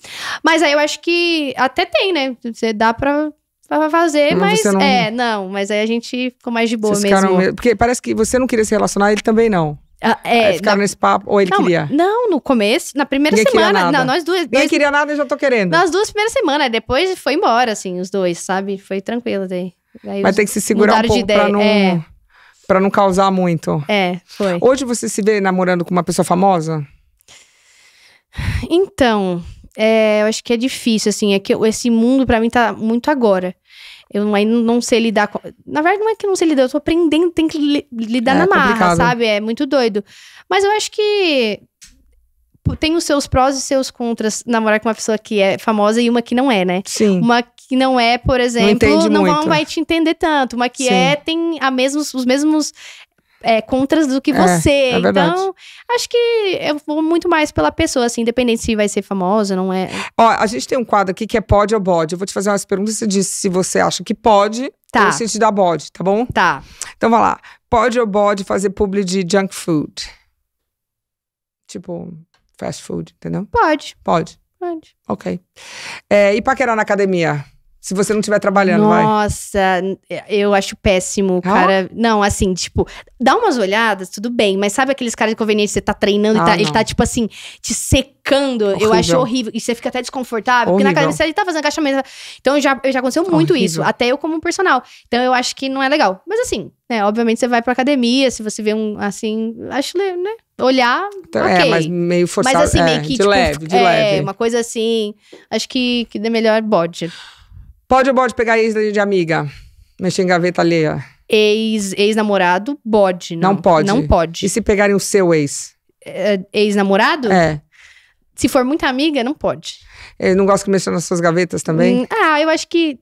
Mas aí eu acho que até tem, né? Você dá pra pra fazer, mas, mas não... é, não, mas aí a gente ficou mais de boa Vocês mesmo. Ficaram... Porque parece que você não queria se relacionar, ele também não. Ah, é, na... nesse papo? Ou ele não, queria? Não, no começo, na primeira Ninguém semana. Não, nós duas. Ninguém dois, queria nada, eu já tô querendo. Nas duas primeiras semanas, depois foi embora, assim, os dois, sabe? Foi tranquilo daí. Aí Vai ter que se segurar um pouco pra não, é. Pra não causar muito. É, foi. Hoje você se vê namorando com uma pessoa famosa? Então, é, eu acho que é difícil, assim, é que esse mundo para mim tá muito agora. Eu não, não sei lidar com. Na verdade, não é que não sei lidar, eu tô aprendendo, tem que li, lidar é, na marra, complicado. sabe? É muito doido. Mas eu acho que tem os seus prós e seus contras namorar com uma pessoa que é famosa e uma que não é, né? Sim. Uma que não é, por exemplo, não, não, não vai te entender tanto. Uma que Sim. é tem a mesmos, os mesmos é, contras do que é, você. É, é então, acho que eu vou muito mais pela pessoa, assim, independente se vai ser famosa, não é. Ó, a gente tem um quadro aqui que é pode ou bode. Eu vou te fazer umas perguntas e diz se você acha que pode tá. ou se te dá bode, tá bom? Tá. Então vai lá. Pode ou bode fazer publi de junk food? Tipo, fast food, entendeu? Pode. Pode. Pode. Ok. É, e paquerar na academia? Se você não estiver trabalhando, Nossa, vai. É, eu acho péssimo, ah? cara. Não, assim, tipo, dá umas olhadas, tudo bem, mas sabe aqueles caras de conveniência que você tá treinando ah, tá, e tá, ele tá, tipo assim, te secando? Horrível. Eu acho horrível. E você fica até desconfortável, horrível. porque na academia ele tá fazendo agachamento. Então já, já aconteceu muito horrível. isso, até eu como personal. Então eu acho que não é legal. Mas assim, né, obviamente você vai pra academia, se você vê um, assim, acho, né? olhar, então, okay. É, mas meio forçado. Mas assim, meio é, que, de tipo, leve, de é, leve. uma coisa assim, acho que, que dê melhor bode. Pode ou pode pegar ex de amiga? Mexer em gaveta alheia. Ex, ex-namorado, pode. Não, não, pode. Não pode. E se pegarem o seu ex? É, ex-namorado? É. Se for muita amiga, não pode. Eu não gosto que mexa nas suas gavetas também? Hum, ah, eu acho que.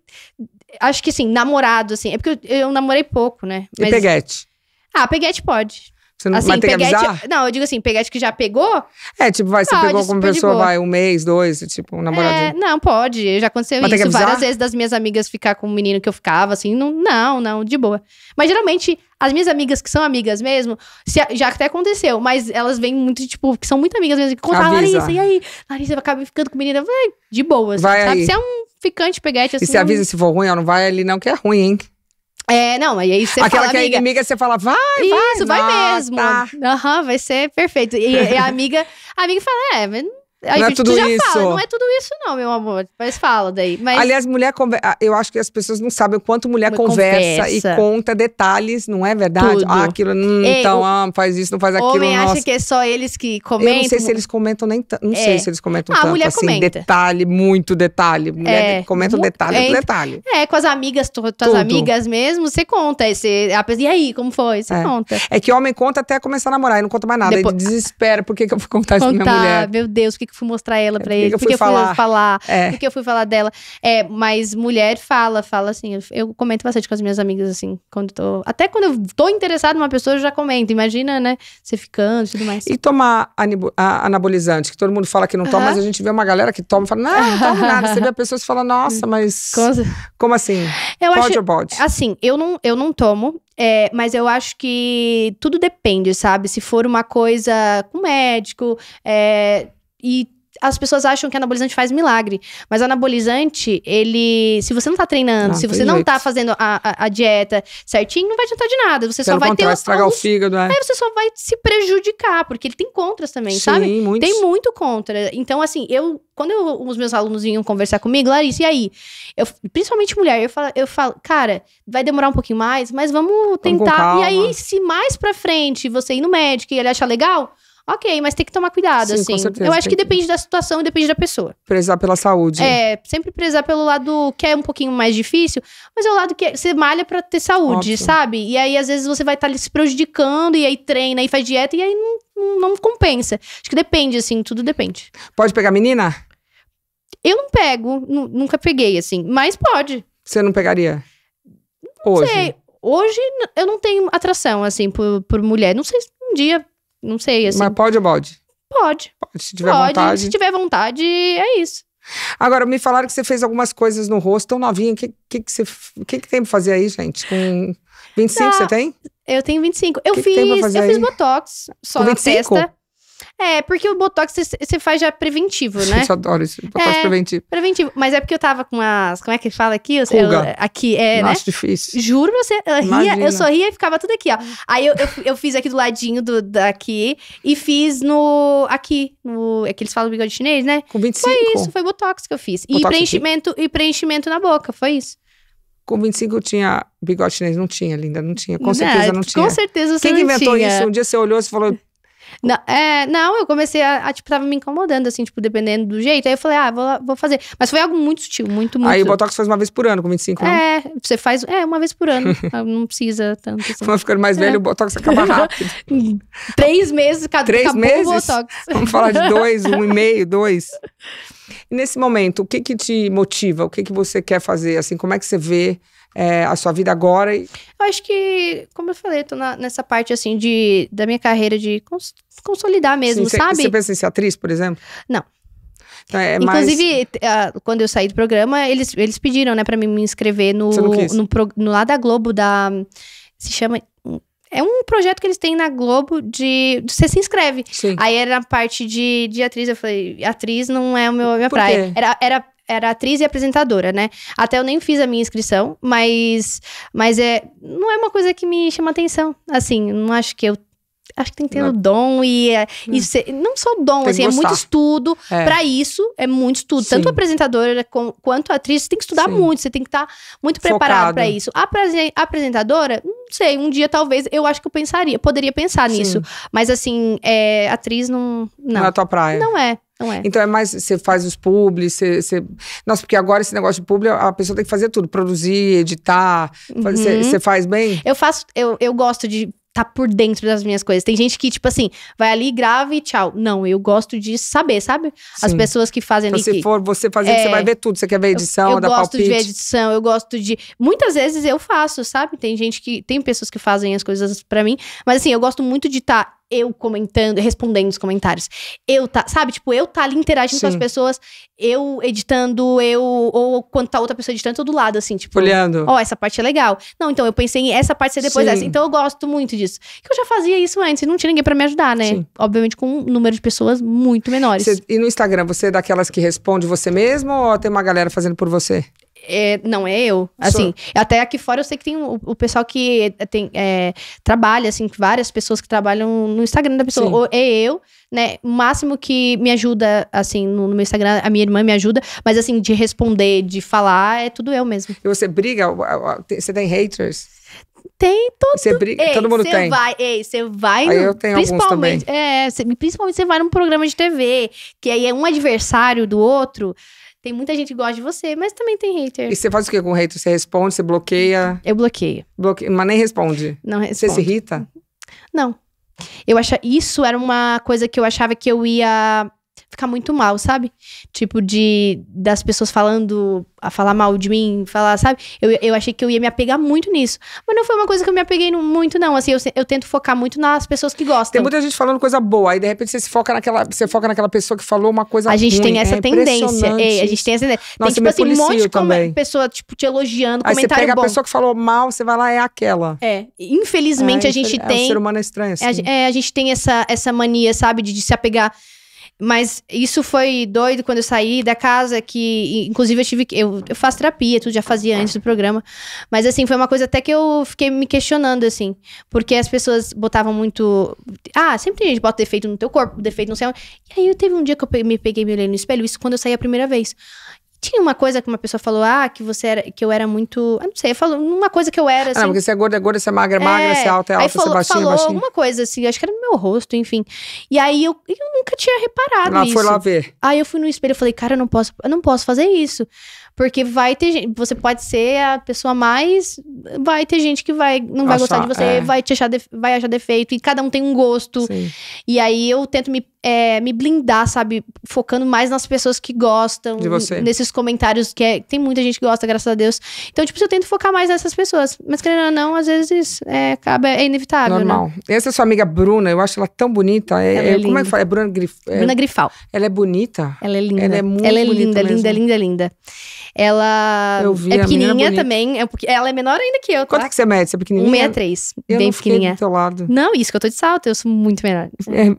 Acho que assim, namorado, assim. É porque eu, eu namorei pouco, né? Mas, e peguete? Ah, peguete pode. Você não assim, vai ter peguete, que avisar? Não, eu digo assim, peguete que já pegou. É, tipo, vai, pode, você pegou com uma tipo, pessoa, vai, um mês, dois, tipo, um namoradinho. É, não, pode. Já aconteceu vai isso várias vezes das minhas amigas ficar com um menino que eu ficava, assim. Não, não, não, de boa. Mas geralmente, as minhas amigas que são amigas mesmo, se, já até aconteceu, mas elas vêm muito, tipo, que são muito amigas mesmo, que contam, Larissa, e aí? Larissa acaba ficando com o menino, vai, de boa. Assim, vai sabe? Aí. Você é um ficante peguete assim. E se assim, avisa se for ruim, ela não vai ali, não, que é ruim, hein? É, não, aí aí você Aquela fala, que é amiga, é inimiga, você fala, vai, vai. Isso, vai nossa. mesmo. Tá. Aham, uhum, vai ser perfeito. E, e a amiga, a amiga fala, é, mas Aí, não é tudo já isso. Fala, não é tudo isso, não, meu amor. Mas fala daí. Mas... Aliás, mulher conver... Ah, eu acho que as pessoas não sabem o quanto mulher conversa, conversa, e conta detalhes, não é verdade? Tudo. Ah, aquilo, hum, Ei, então, o... ah, faz isso, não faz aquilo. Homem nossa. acha que é só eles que comentam. Eu não sei se eles comentam nem tanto. Não é. sei se eles comentam ah, tanto. A mulher assim, comenta. Detalhe, muito detalhe. Mulher é, comenta muito... detalhe é, detalhe. É, com as amigas, tuas tudo. amigas mesmo, você conta. Você... E aí, como foi? Você é. conta. É que homem conta até começar a namorar e não conta mais nada. Depois... Ele desespera. Por que, que eu vou contar, contar isso pra minha mulher? Meu Deus, o que, que fui mostrar ela é, pra é, ele, porque eu fui falar, falar é. porque eu fui falar dela. É, mas mulher fala, fala assim. Eu comento bastante com as minhas amigas, assim, quando tô. Até quando eu tô interessada numa pessoa, eu já comento. Imagina, né? Você ficando e tudo mais. E tomar anabolizante, que todo mundo fala que não toma, uh -huh. mas a gente vê uma galera que toma e fala, não, não toma nada. Você vê a pessoa e fala, nossa, mas. Como, como assim? Eu pode acho, ou pode? Assim, eu não, eu não tomo. É, mas eu acho que tudo depende, sabe? Se for uma coisa com médico, é, e as pessoas acham que anabolizante faz milagre. Mas anabolizante, ele. Se você não tá treinando, não, se você não tá jeito. tá fazendo a, a, a, dieta certinho, não vai adiantar de nada. Você Pelo só vai ter. Vai estragar alguns, o fígado, é. Aí é, você só vai se prejudicar, porque ele tem contras também, Sim, sabe? Muitos. Tem muito contra. Então, assim, eu. Quando eu, os meus alunos vinham conversar comigo, Larissa, e aí? Eu, principalmente mulher, eu falo, eu falo, cara, vai demorar um pouquinho mais, mas vamos tentar. Vamos e aí, se mais pra frente você ir no médico e ele achar legal, Ok, mas tem que tomar cuidado, Sim, assim. Certeza, eu acho que, depende da situação e depende da pessoa. Prezar pela saúde. É, sempre prezar pelo lado que é um pouquinho mais difícil, mas é o lado que é, você malha para ter saúde, sabe? E aí, às vezes, você vai estar tá se prejudicando, e aí treina e faz dieta, e aí não, não, não compensa. Acho que depende, assim, tudo depende. Pode pegar menina? Eu não pego, nunca peguei, assim, mas pode. Você não pegaria? Não Hoje? Sei. Hoje eu não tenho atração, assim, por, por mulher. Não sei se um dia não sei, assim. Mas pode ou pode? Pode. Pode, se tiver pode, vontade. Se tiver vontade, é isso. Agora, me falaram que você fez algumas coisas no rosto tão novinha. O que, que, que, você, que, que tem pra fazer aí, gente? Com 25 Não, tá. você tem? Eu tenho 25. Eu que fiz. Que eu aí? fiz Botox só Com na 25? testa. É, porque o Botox você faz já preventivo, né? eu adoro isso. Botox é, preventivo. Preventivo. Mas é porque eu tava com as. Como é que fala aqui? Eu, eu, aqui, é. Né? Nossa, né? difícil. Juro você. Eu, ria, eu sorria e ficava tudo aqui, ó. Aí eu, eu, eu fiz aqui do ladinho do, daqui e fiz no. Aqui. No, é que eles falam bigode chinês, né? Com 25. Foi isso, foi Botox que eu fiz. Botox e preenchimento, e preenchimento na boca, foi isso. Com 25 eu tinha bigode chinês, não tinha, linda, não tinha. Com certeza não, não tinha. Com certeza você Quem não inventou tinha. isso? Um dia você olhou e falou, não, é, não eu comecei a, a, tipo, tava me incomodando, assim, tipo, dependendo do jeito. Aí eu falei, ah, vou, vou fazer. Mas foi algo muito sutil, muito, muito. Aí o Botox faz uma vez por ano, com 25 anos. Né? É, você faz, é, uma vez por ano. não precisa tanto. Assim. Quando ficando mais é. velho, é. o Botox acaba rápido. Três meses, cada Três meses? Botox. Vamos falar de dois, um e meio, dois. E nesse momento, o que que te motiva? O que que você quer fazer? Assim, como é que você vê é, a sua vida agora? Eu acho que, como eu falei, tô na, nessa parte assim de da minha carreira de cons, consolidar mesmo, Sim, sabe? Você pensa em ser atriz, por exemplo? Não. Então, é Inclusive, mais... Ah, quando eu saí do programa, eles, eles pediram, né, pra mim me inscrever no, no, no lá da Globo, da. Se chama é um projeto que eles têm na Globo de. Você se inscreve. Sim. Aí era a parte de, de atriz. Eu falei, atriz não é o meu, minha Por praia. Era, era era atriz e apresentadora, né? Até eu nem fiz a minha inscrição, mas, mas é, não é uma coisa que me chama atenção. Assim, não acho que eu acho que tem que ter o dom e, é, e ser, não só dom, tem assim, é muito estudo é. para isso, é muito estudo. Sim. Tanto apresentadora com, quanto atriz, você tem que estudar Sim. muito, você tem que estar tá muito preparado para isso. A apresentadora, não sei, um dia talvez, eu acho que eu pensaria, poderia pensar Sim. nisso, mas assim, é, atriz não, não, não é tua praia. Não é. Não é. Então é mais, você faz os públicos, você, você, Nossa, porque agora esse negócio de publi, a pessoa tem que fazer tudo. Produzir, editar. Uhum. Você, você faz bem? Eu faço, eu, eu gosto de tá por dentro das minhas coisas. Tem gente que, tipo assim, vai ali, grava e tchau. Não, eu gosto de saber, sabe? As pessoas que fazem então, ali. Se que, for você fazer, é, você vai ver tudo. Você quer ver edição, eu, eu dar palpite. Eu gosto de ver edição, eu gosto de. Muitas vezes eu faço, sabe? Tem gente que. Tem pessoas que fazem as coisas para mim. Mas assim, eu gosto muito de estar. Tá eu comentando, respondendo os comentários. Eu tá, sabe, tipo, eu tá ali interagindo Sim. com as pessoas, eu editando, eu ou quando tá outra pessoa editando, eu do lado assim, tipo, olhando. Ó, oh, essa parte é legal. Não, então eu pensei em essa parte ser depois Sim. dessa. Então eu gosto muito disso. Que eu já fazia isso antes e não tinha ninguém para me ajudar, né? Sim. Obviamente com um número de pessoas muito menores. Cê, e no Instagram, você é daquelas que responde você mesmo ou tem uma galera fazendo por você? É, não é eu. Assim, Sim. até aqui fora eu sei que tem o, o pessoal que eh, tem, é, trabalha, assim, várias pessoas que trabalham no Instagram da pessoa. Ou é eu, né? O máximo que me ajuda, assim, no, no, meu Instagram, a minha irmã me ajuda, mas assim, de responder, de falar, é tudo eu mesmo. E você briga? Você tem haters? Tem todo Você briga, ei, todo mundo tem. Vai, ei, você vai. Aí eu tenho principalmente, alguns também. É, cê, principalmente você vai num programa de TV, que aí é um adversário do outro. Tem muita gente que gosta de você, mas também tem hater. E você faz o que com hater? Você responde, você bloqueia? Eu bloqueio. Bloque... Mas nem responde? Não responde. Você se irrita? Não. Eu acho isso era uma coisa que eu achava que eu ia ficar muito mal, sabe? Tipo, de das pessoas falando, a falar mal de mim, falar, sabe? Eu, eu achei que eu ia me apegar muito nisso. Mas não foi uma coisa que eu me apeguei muito, não. Assim, eu, eu tento focar muito nas pessoas que gostam. Tem muita gente falando coisa boa, aí de repente você se foca naquela, você foca naquela pessoa que falou uma coisa A gente ruim. tem essa é tendência. a gente tem essa tendência. Nossa, tem, tipo assim, um monte de também. pessoa, tipo, te elogiando, aí comentário. Você pega bom. a pessoa que falou mal, você vai lá, é aquela. É. Infelizmente, é, a gente tem. É, o ser humano é estranho, é, assim. é, a gente tem essa, essa mania, sabe, de, de se apegar mas isso foi doido quando eu saí da casa, que inclusive eu tive que. Eu, eu faço terapia, tudo já fazia antes do programa. Mas assim, foi uma coisa até que eu fiquei me questionando, assim. Porque as pessoas botavam muito. Ah, sempre tem gente que bota defeito no teu corpo, defeito no céu E aí eu teve um dia que eu me peguei me olhei no espelho, isso quando eu saí a primeira vez. Tinha uma coisa que uma pessoa falou, ah, que você era, que eu era muito. Eu não sei, falou uma coisa que eu era. Assim, ah, não, assim. porque você é gorda, é gorda, você é magra, é magra, é, você é alta, é alta, falou, você é baixinha, falou baixinha. alguma coisa assim, acho que era no meu rosto, enfim. E aí eu, eu nunca tinha reparado Ela isso. foi lá ver. Aí eu fui no espelho e falei, cara, eu não posso, eu não posso fazer isso. Porque vai ter gente, você pode ser a pessoa mais, vai ter gente que vai não vai gostar de você, é. vai te achar, de, vai achar defeito e cada um tem um gosto. Sim. E aí eu tento me é, me blindar, sabe? Focando mais nas pessoas que gostam. De você. Nesses comentários que é, tem muita gente que gosta, graças a Deus. Então, tipo, eu tento focar mais nessas pessoas. Mas querendo ou não, às vezes é, acaba, é inevitável. Né? Normal. Né? Essa é sua amiga Bruna, eu acho ela tão bonita. É, é, é como é que fala? É Bruna, Grif é Bruna Grifal. Ela é bonita. Ela é linda. Ela é muito Ela é linda, mesmo. linda, linda, linda. Ela eu vi, é pequenininha também. É, ela é menor ainda que eu. Tá? Quanto que você mede? Você é pequenininha? 1,63. Eu bem não pequenininha. Do teu lado. Não, isso que eu tô de salto. Eu sou muito menor.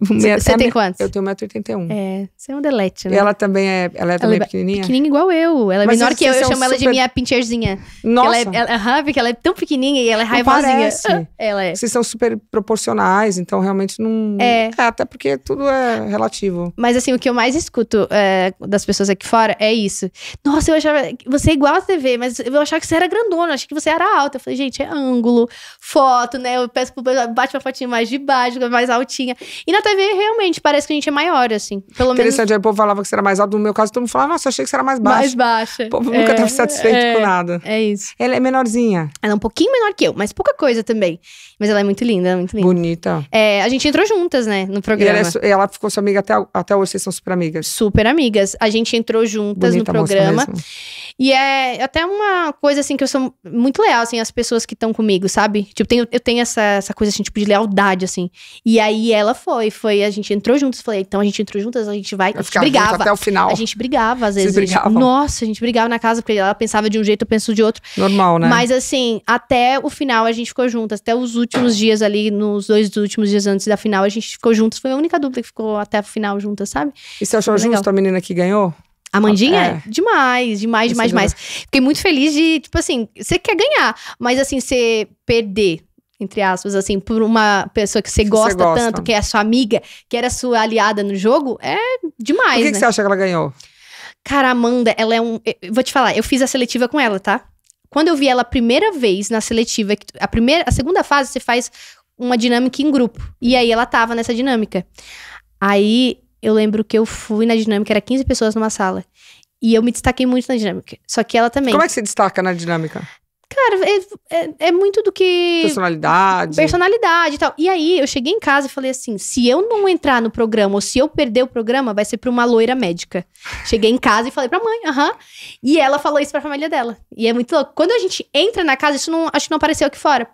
Você tem quanto? Eu tenho 1,81m. É, você é um delete, né? E ela também é, ela é, também é pequenininha? Pequenininha igual eu. Ela é Mas menor que eu, eu chamo super... ela de minha pincherzinha. É, Nossa! Ela é, ela, porque ela é tão pequenininha e ela é raivosinha. ela é. Vocês são super proporcionais, então realmente não... É. é. Até porque tudo é relativo. Mas assim, o que eu mais escuto é, das pessoas aqui fora é isso. Nossa, eu achava... Você é igual à TV, mas eu achava que você era grandona, eu achei que você era alta. Eu falei, gente, é ângulo, foto, né? Eu peço pro bate uma fotinha mais de baixo, mais altinha. E na TV, realmente, parece parece que a gente é maior, assim. Pelo Interessante, menos... aí o povo falava que você era mais alto. No meu caso, todo mundo falava, nossa, achei que você era mais baixa. Mais baixa. O povo é, nunca estava satisfeito é, com nada. É isso. Ela é menorzinha. Ela é um pouquinho menor que eu, mas pouca coisa também. Mas ela é muito linda, é muito linda. Bonita. É, a gente entrou juntas, né, no programa. Ela, é, ela, ficou sua amiga até, até hoje, vocês são super amigas. Super amigas. A gente entrou juntas Bonita no programa. E é até uma coisa, assim, que eu sou muito leal, assim, às pessoas que estão comigo, sabe? Tipo, tenho, eu tenho essa, essa coisa, assim, tipo, de lealdade, assim. E aí ela foi, foi, a gente entrou juntas juntos. Falei, então a gente entrou juntas, a gente vai. A gente brigava. Até o final. A gente brigava, às vezes. Vocês brigavam? Gente, nossa, a gente brigava na casa, porque ela pensava de um jeito, eu penso de outro. Normal, né? Mas assim, até o final a gente ficou juntas. Até os últimos dias ali, nos dois últimos dias antes da final, a gente ficou juntos. Foi a única dupla que ficou até o final juntas, sabe? E você achou Legal. a menina que ganhou? A Mandinha? É. Demais, demais, demais, demais. Fiquei muito feliz de, tipo assim, você quer ganhar, mas assim, você perder entre aspas, assim, por uma pessoa que você gosta, você gosta, tanto, que é sua amiga, que era sua aliada no jogo, é demais. Por que, né? que você acha que ela ganhou? Cara, Amanda, ela é um. Eu vou te falar, eu fiz a seletiva com ela, tá? Quando eu vi ela a primeira vez na seletiva, a, primeira, a segunda fase você faz uma dinâmica em grupo. E aí ela tava nessa dinâmica. Aí eu lembro que eu fui na dinâmica, era 15 pessoas numa sala. E eu me destaquei muito na dinâmica. Só que ela também. Como é que você destaca na dinâmica? Cara, é, é, é, muito do que. Personalidade. Personalidade e tal. E aí eu cheguei em casa e falei assim: se eu não entrar no programa ou se eu perder o programa, vai ser pra uma loira médica. Cheguei em casa e falei pra mãe, aham. Uh -huh. E ela falou isso pra família dela. E é muito louco. Quando a gente entra na casa, isso não, acho que não apareceu aqui fora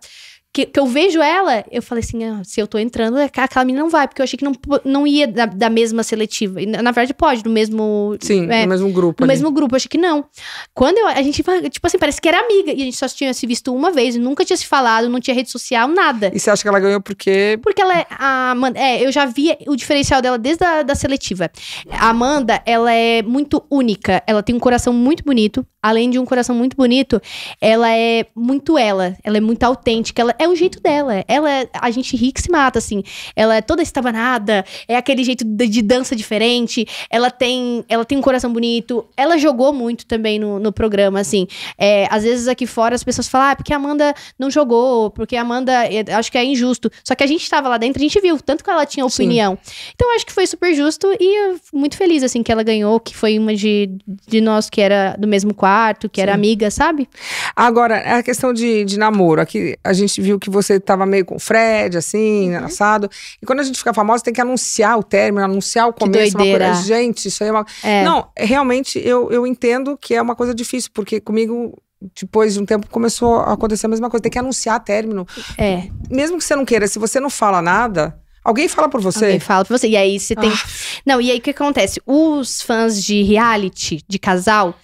que, que eu vejo ela, eu falei assim, ah, se eu tô entrando, é aquela menina não vai, porque eu achei que não, não ia da, da mesma seletiva. E, na, verdade, pode, do mesmo... Sim, é, do mesmo grupo. Do ali. mesmo grupo, eu achei que não. Quando eu, a gente, tipo assim, parece que era amiga, e a gente só tinha se visto uma vez, nunca tinha se falado, não tinha rede social, nada. E você acha que ela ganhou porque... Porque ela, é a Amanda, é, eu já via o diferencial dela desde a da seletiva. A Amanda, ela é muito única, ela tem um coração muito bonito, além de um coração muito bonito, ela é muito ela, ela é muito autêntica, ela é é o jeito dela. Ela é a gente rica se mata, assim. Ela é toda estabanada, é aquele jeito de, de, dança diferente. Ela tem, ela tem um coração bonito. Ela jogou muito também no, no programa, assim. É, às vezes aqui fora as pessoas falam, ah, porque a Amanda não jogou, porque a Amanda, é, acho que é injusto. Só que a gente estava lá dentro, a gente viu tanto que ela tinha opinião. Sim. Então acho que foi super justo e muito feliz, assim, que ela ganhou, que foi uma de, de nós que era do mesmo quarto, que Sim. era amiga, sabe? Agora, a questão de, de namoro, aqui a gente viu surgiu que você tava meio com o Fred, assim, uhum. engraçado. E quando a gente fica famosa, tem que anunciar o término, anunciar o começo. Uma coisa... Gente, isso aí é uma. É. Não, realmente eu, eu entendo que é uma coisa difícil, porque comigo depois de um tempo começou a acontecer a mesma coisa. Tem que anunciar término. É. Mesmo que você não queira, se você não fala nada, alguém fala por você. Alguém fala por você. E aí você tem. Ah. Não, e aí o que acontece? Os fãs de reality, de casal,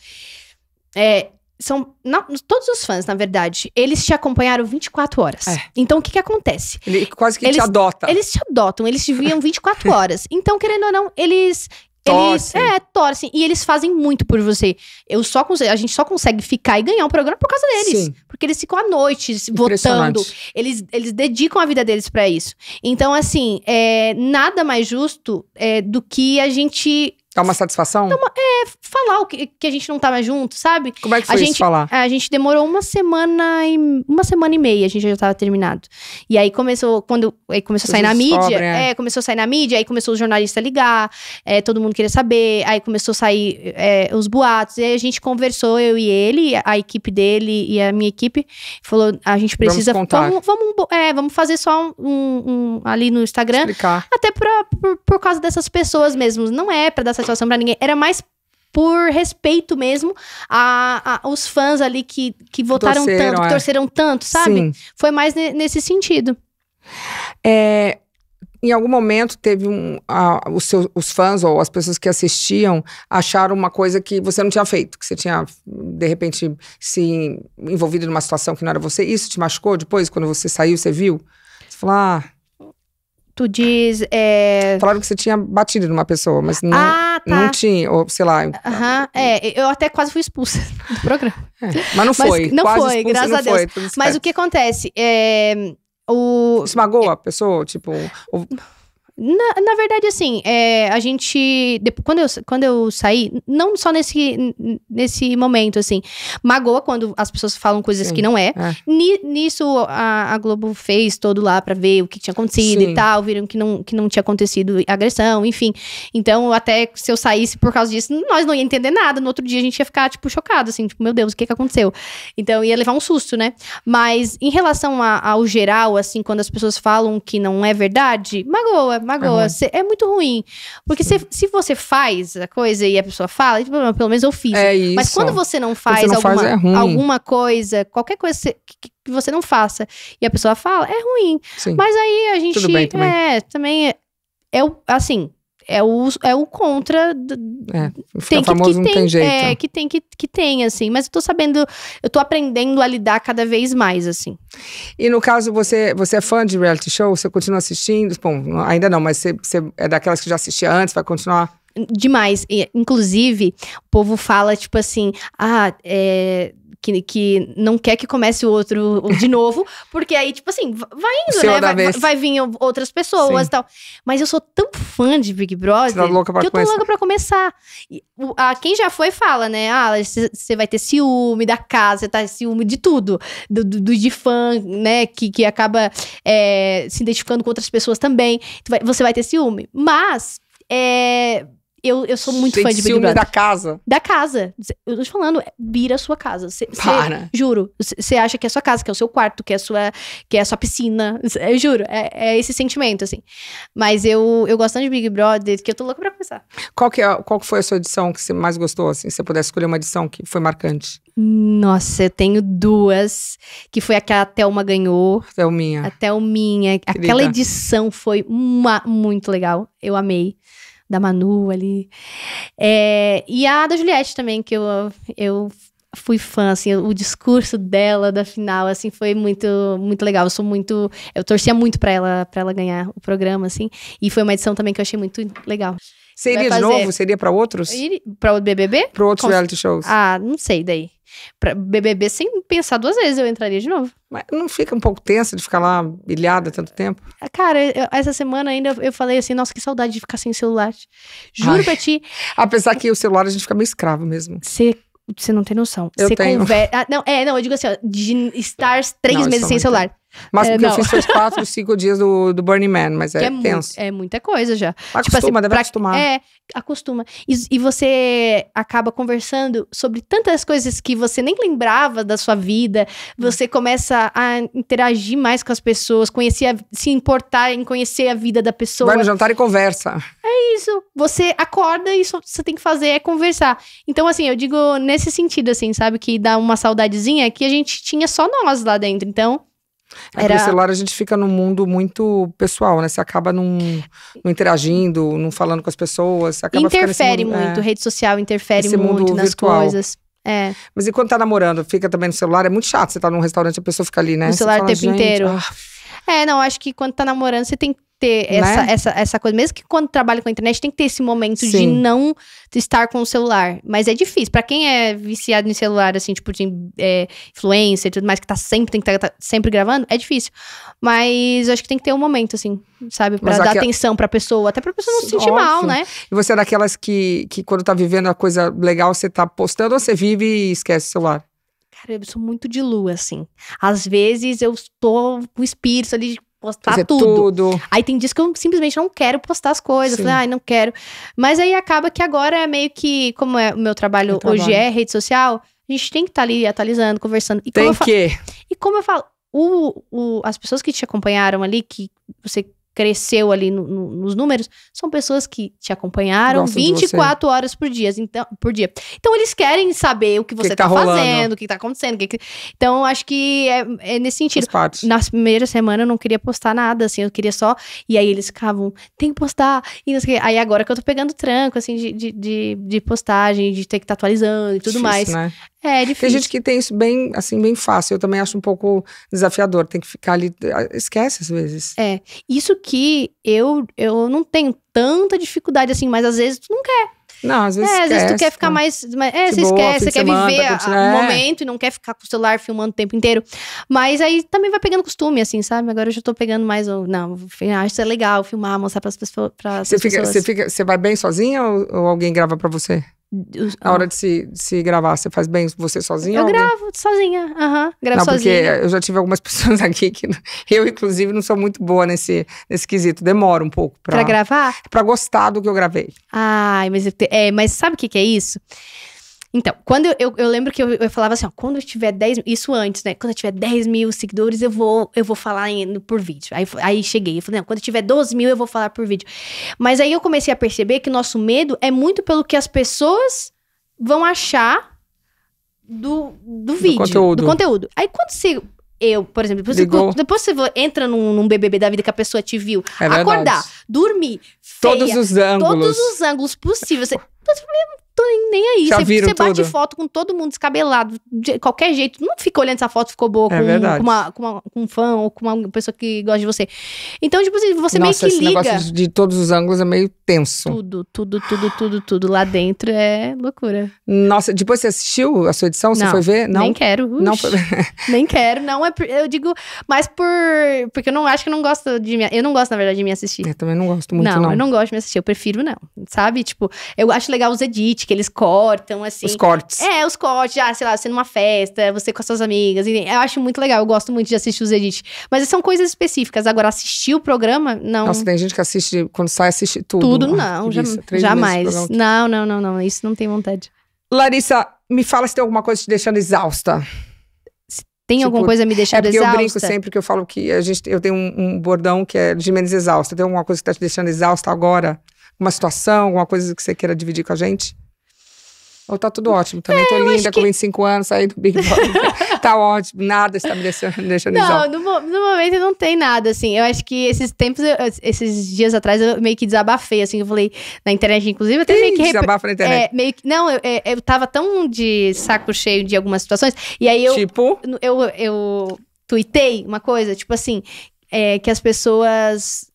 é, são não, todos os fãs, na verdade, eles te acompanharam 24 horas. É. Então o que que acontece? Ele quase que eles, te adota. Eles te adotam, eles te viam 24 horas. Então, querendo ou não, eles eles torcem. é, torcem e eles fazem muito por você. Eu só a gente só consegue ficar e ganhar um programa por causa deles, Sim. porque eles ficam à noite votando. Eles, eles dedicam a vida deles para isso. Então assim, é nada mais justo é, do que a gente Dá é uma satisfação? É, é, falar o que, que a gente não tá mais junto, sabe? Como é que foi a gente, falar? A gente demorou uma semana e uma semana e meia, a gente já tava terminado. E aí começou, quando aí começou a sair na mídia, é. é. começou a sair na mídia, aí começou os jornalistas a ligar, é, todo mundo queria saber, aí começou a sair é, os boatos, e aí a gente conversou, eu e ele, a equipe dele e a minha equipe, falou, a gente precisa, vamos, contar. vamos, vamos, é, vamos fazer só um, um, um ali no Instagram, Explicar. até pra, por, por causa dessas pessoas mesmo, não é pra dar satisfação satisfação para ninguém. Era mais por respeito mesmo a, a, aos fãs ali que, que votaram torceram, tanto, é. que torceram tanto, sabe? Sim. Foi mais nesse sentido. É, em algum momento teve um, a, os, seus, os fãs ou as pessoas que assistiam acharam uma coisa que você não tinha feito, que você tinha de repente se envolvido numa situação que não era você. Isso te machucou depois quando você saiu, você viu? Você falou, ah, Tu diz. É... Falaram que você tinha batido numa pessoa, mas não, ah, tá. não tinha, ou sei lá. Uhum, -huh. é, eu até quase fui expulsa do programa. É, mas não foi. Mas não quase foi, expulsa, graças não a Deus. Foi, mas o que acontece? É, o... Esmagou a pessoa? Tipo. O... Na, na verdade, assim, é, a gente. Depois, quando, eu, quando eu saí, não só nesse, nesse momento, assim. Magoa quando as pessoas falam coisas Sim, que não é. é. Nisso, a, a, Globo fez todo lá para ver o que tinha acontecido Sim. e tal. Viram que não, que não tinha acontecido agressão, enfim. Então, até se eu saísse por causa disso, nós não ia entender nada. No outro dia, a gente ia ficar, tipo, chocado, assim, tipo, meu Deus, o que que aconteceu? Então, ia levar um susto, né? Mas, em relação a, ao geral, assim, quando as pessoas falam que não é verdade, magoa magoa. É, cê, é muito ruim. Porque cê, se você faz a coisa e a pessoa fala, pelo menos eu fiz. É isso. Mas quando você não faz, você não alguma, faz, é alguma coisa, qualquer coisa que, que, você não faça e a pessoa fala, é ruim. Sim. Mas aí a gente. Tudo bem também. É, também é, é assim, é o, é o contra. É, tem que, que, tem, não tem jeito. É, que tem que, que tem, assim. Mas eu tô sabendo, eu tô aprendendo a lidar cada vez mais, assim. E no caso, você, você é fã de reality show? Você continua assistindo? Bom, ainda não, mas você, você é daquelas que já assistia antes, vai continuar? Demais. Inclusive, o povo fala, tipo assim, ah, é que, que não quer que comece o outro de novo, porque aí, tipo assim, vai indo, né? Vai, vai, vir outras pessoas Sim. e tal. Mas eu sou tão fã de Big Brother tá que eu tô começar. louca pra começar. E, a, quem já foi fala, né? Ah, você vai ter ciúme da casa, você tá ciúme de tudo. Do, do, do de fã, né? Que, que acaba é, se identificando com outras pessoas também. Você vai, você vai ter ciúme. Mas. É, eu, eu sou muito Sente fã de Big Brother. da casa. Da casa. Eu tô te falando, é, vira a sua casa. Cê, Para. Cê, juro. Você acha que é a sua casa, que é o seu quarto, que é a sua, que é a sua piscina. Eu juro, é, é, esse sentimento, assim. Mas eu, eu gosto tanto de Big Brother que eu tô louca pra começar. Qual que, é, qual que foi a sua edição que você mais gostou, assim? Se você pudesse escolher uma edição que foi marcante. Nossa, eu tenho duas, que foi a que a Thelma ganhou. A Thelminha. A Thelminha. Querida. Aquela edição foi uma, muito legal. Eu amei da Manu ali. É, e a da Juliette também, que eu, eu fui fã, assim, o discurso dela da final, assim, foi muito, muito legal. Eu sou muito, eu torcia muito para ela, para ela ganhar o programa, assim, e foi uma edição também que eu achei muito legal. Seria de novo? Seria para outros? Para o BBB? Para outros reality shows. Ah, não sei daí. Pra BBB, sem pensar duas vezes, eu entraria de novo. Mas não fica um pouco tensa de ficar lá ilhada tanto tempo? Ah, cara, eu, essa semana ainda eu falei assim, nossa, que saudade de ficar sem celular. Juro Ai. pra ti. Apesar que o celular a gente fica meio escravo mesmo. Você você não tem noção. Eu você tenho. Conver... Ah, não, é, não, eu digo assim, ó, de estar três não, meses sem celular. Tempo. Mas é, porque eu fiz só os quatro, cinco dias do, do Burning Man, mas é, é tenso. Muito, é muita coisa já. Tipo acostuma, tipo assim, deve pra, acostumar. É, acostuma. E, e, você acaba conversando sobre tantas coisas que você nem lembrava da sua vida. Hum. Você começa a interagir mais com as pessoas, conhecer, a, se importar em conhecer a vida da pessoa. Vai no jantar e conversa. É isso. Você acorda e só você tem que fazer é conversar. Então, assim, eu digo nesse sentido, assim, sabe? Que dá uma saudadezinha que a gente tinha só nós lá dentro. Então, é, Era... celular a gente fica num mundo muito pessoal, né? Você acaba não, não interagindo, não falando com as pessoas. interfere mundo, muito, é... rede social interfere esse muito nas virtual. coisas. É. Mas enquanto tá namorando, fica também no celular, é muito chato. Você tá num restaurante, a pessoa fica ali, né? No celular fala, o tempo inteiro. Ah. É, não, acho que quando tá namorando, você tem que ter né? essa, essa, essa coisa. Mesmo que quando trabalha com a internet, tem que ter esse momento Sim. de não estar com o celular. Mas é difícil. para quem é viciado em celular, assim, tipo, de é, influencer e tudo mais, que tá sempre, tem que estar tá, tá sempre gravando, é difícil. Mas eu acho que tem que ter um momento, assim, sabe? Pra dar aqui... atenção pra pessoa. Até pra pessoa não se sentir Óbvio. mal, né? E você é daquelas que, que quando tá vivendo a coisa legal, você tá postando ou você vive e esquece o celular? Cara, eu sou muito de lua, assim. Às vezes eu tô com o espírito ali postar tudo. tudo. Aí tem dias que eu simplesmente não quero postar as coisas, ai, ah, não quero. Mas aí acaba que agora é meio que, como é o meu trabalho, meu trabalho. hoje é rede social, a gente tem que estar tá ali atualizando, conversando. E tem que. Falo, e como eu falo, o, o, as pessoas que te acompanharam ali, que você cresceu ali no, no, nos números, são pessoas que te acompanharam Gostam 24 horas por dia, então, por dia. Então eles querem saber o que você que, que tá, tá fazendo, o que tá acontecendo. Que que... Então acho que é, é nesse sentido. Na primeira semana eu não queria postar nada, assim, eu queria só. E aí eles ficavam, tem que postar. E Aí agora que eu tô pegando tranco, assim, de, de, de, de postagem, de ter que estar tá atualizando e tudo Difícil, mais. Né? É, difícil. É tem gente que tem isso bem, assim, bem fácil. Eu também acho um pouco desafiador. Tem que ficar ali. Ah, esquece às vezes. É. Isso que eu, eu não tenho tanta dificuldade assim, mas às vezes tu não quer. Não, às vezes. É, às vezes tu quer ficar né? mais. mais é, você boa, esquece, você quer semana, viver tá o é. um momento e não quer ficar com o celular filmando o tempo inteiro. Mas aí também vai pegando costume, assim, sabe? Agora eu já tô pegando mais. o Não, acho que é legal filmar, mostrar as pessoas, para você pessoas. Fica, você, fica, você vai bem sozinha ou, ou alguém grava pra você? a hora de se, de se gravar, você faz bem você sozinha? Eu gravo sozinha, aham, uhum, gravo não, sozinha. porque eu já tive algumas pessoas aqui que eu, inclusive, não sou muito boa nesse, nesse quesito, demora um pouco pra, pra gravar? Pra gostar do que eu gravei. Ai, mas, é, mas sabe o que, que é isso? Então, quando eu, eu, eu lembro que eu, eu, falava assim, ó, quando eu tiver 10 isso antes, né? Quando eu tiver 10 mil seguidores, eu vou, eu vou falar em, por vídeo. Aí, aí cheguei, eu falei, não, quando eu tiver 12 mil, eu vou falar por vídeo. Mas aí eu comecei a perceber que o nosso medo é muito pelo que as pessoas vão achar do, do vídeo, do conteúdo. Do conteúdo. Aí quando você eu, por exemplo, depois, você, depois você entra num, num, BBB da vida que a pessoa te viu, é acordar, dormir, feia, todos os ângulos, todos os ângulos possíveis. Você, então tô nem aí. Já você, você bate foto com todo mundo descabelado, de qualquer jeito. Não fica olhando se a foto ficou boa é com, é com, uma, com, uma, com, um fã ou com uma pessoa que gosta de você. Então, tipo assim, você Nossa, meio que liga. Negócio de todos os ângulos é meio tenso. Tudo, tudo, tudo, tudo, tudo. Lá dentro é loucura. Nossa, depois você assistiu a sua edição? Você foi ver? Não. Nem quero. Ux, não foi... nem quero. Não, é, eu digo, mas por. Porque eu não acho que eu não gosto de me. Eu não gosto, na verdade, de me assistir. Eu também não gosto muito. Não, não. eu não gosto de me assistir. Eu prefiro não. Sabe? Tipo, eu acho legal os edits que eles cortam, assim. Os cortes. É, os cortes, já, ah, sei lá, você numa festa, você com as suas amigas, enfim. Eu acho muito legal, eu gosto muito de assistir os edits. Mas são coisas específicas. Agora, assistir o programa, não. Nossa, tem gente que assiste, quando sai, assiste tudo. Tudo, não, ah, já, jamais. Não, não, não, não. Isso não tem vontade. Larissa, me fala se tem alguma coisa te deixando exausta. Tem tipo, alguma coisa me deixando é porque exausta? Eu brinco sempre que eu falo que a gente, eu tenho um, um bordão que é de menos exausta. Tem alguma coisa que está te deixando exausta agora? Uma situação, alguma coisa que você queira dividir com a gente? Ou tá tudo ótimo também? É, tô linda, que... com 25 anos, saí do Big Brother. tá ótimo, nada está me deixando, deixando Não, no, no, momento não tem nada, assim. Eu acho que esses tempos, eu, esses dias atrás, eu meio que desabafei, assim. Eu falei na internet, inclusive, eu até meio que... desabafa na internet. É, meio que, não, eu, eu, é, eu tava tão de saco cheio de algumas situações. E aí eu... Tipo? Eu, eu, eu tuitei uma coisa, tipo assim... É, que as pessoas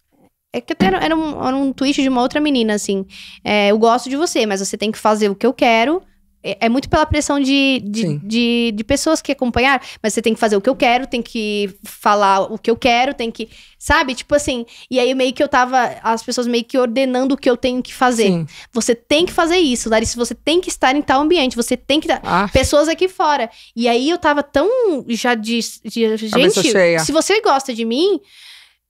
é que até era, um, era um tweet de uma outra menina, assim. É, eu gosto de você, mas você tem que fazer o que eu quero. É, é muito pela pressão de de, de, de, pessoas que acompanhar, mas você tem que fazer o que eu quero, tem que falar o que eu quero, tem que. Sabe? Tipo assim. E aí meio que eu tava. As pessoas meio que ordenando o que eu tenho que fazer. Sim. Você tem que fazer isso, Larissa. Você tem que estar em tal ambiente. Você tem que. Ah. Pessoas aqui fora. E aí eu tava tão. Já de. de gente, se você gosta de mim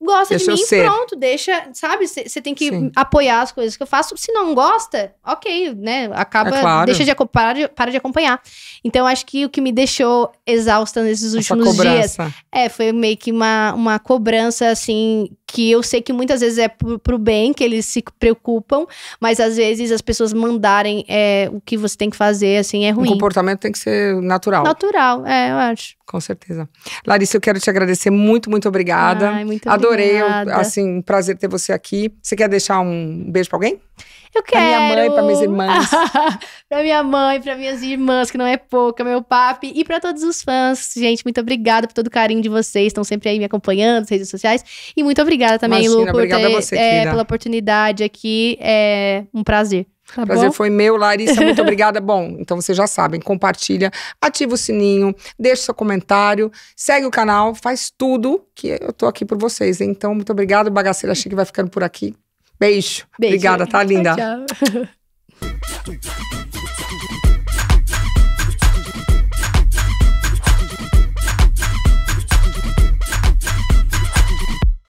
gosta Deixa de mim, ser. pronto, deixa, sabe? Você tem que Sim. apoiar as coisas que eu faço. Se não gosta, ok, né? Acaba, é claro. deixa de para, de para de acompanhar. Então, acho que o que me deixou exausta nesses últimos dias é, foi meio que uma, uma cobrança, assim, que eu sei que muitas vezes é pro, pro bem que eles se preocupam, mas às vezes as pessoas mandarem é, o que você tem que fazer, assim, é ruim. O comportamento tem que ser natural. Natural, é, eu acho. Com certeza. Larissa, eu quero te agradecer muito, muito obrigada. Ai, muito Adorei, obrigada. assim, prazer ter você aqui. Você quer deixar um beijo para alguém? Eu quero. Pra minha mãe, para minhas irmãs. para minha mãe, para minhas irmãs, que não é pouca, meu papi. E para todos os fãs. Gente, muito obrigada por todo o carinho de vocês. Estão sempre aí me acompanhando nas redes sociais. E muito obrigada também, Imagina, Lu, por ter, você, é, pela oportunidade aqui. É um prazer. Tá Prazer bom? foi meu, Larissa. Muito obrigada. Bom, então vocês já sabem, compartilha, ativa o sininho, deixa seu comentário, segue o canal, faz tudo que eu tô aqui por vocês. Hein? Então, muito obrigada. Bagaceira que vai ficando por aqui. Beijo. Beijo. Obrigada, tá, linda? Tchau. tchau.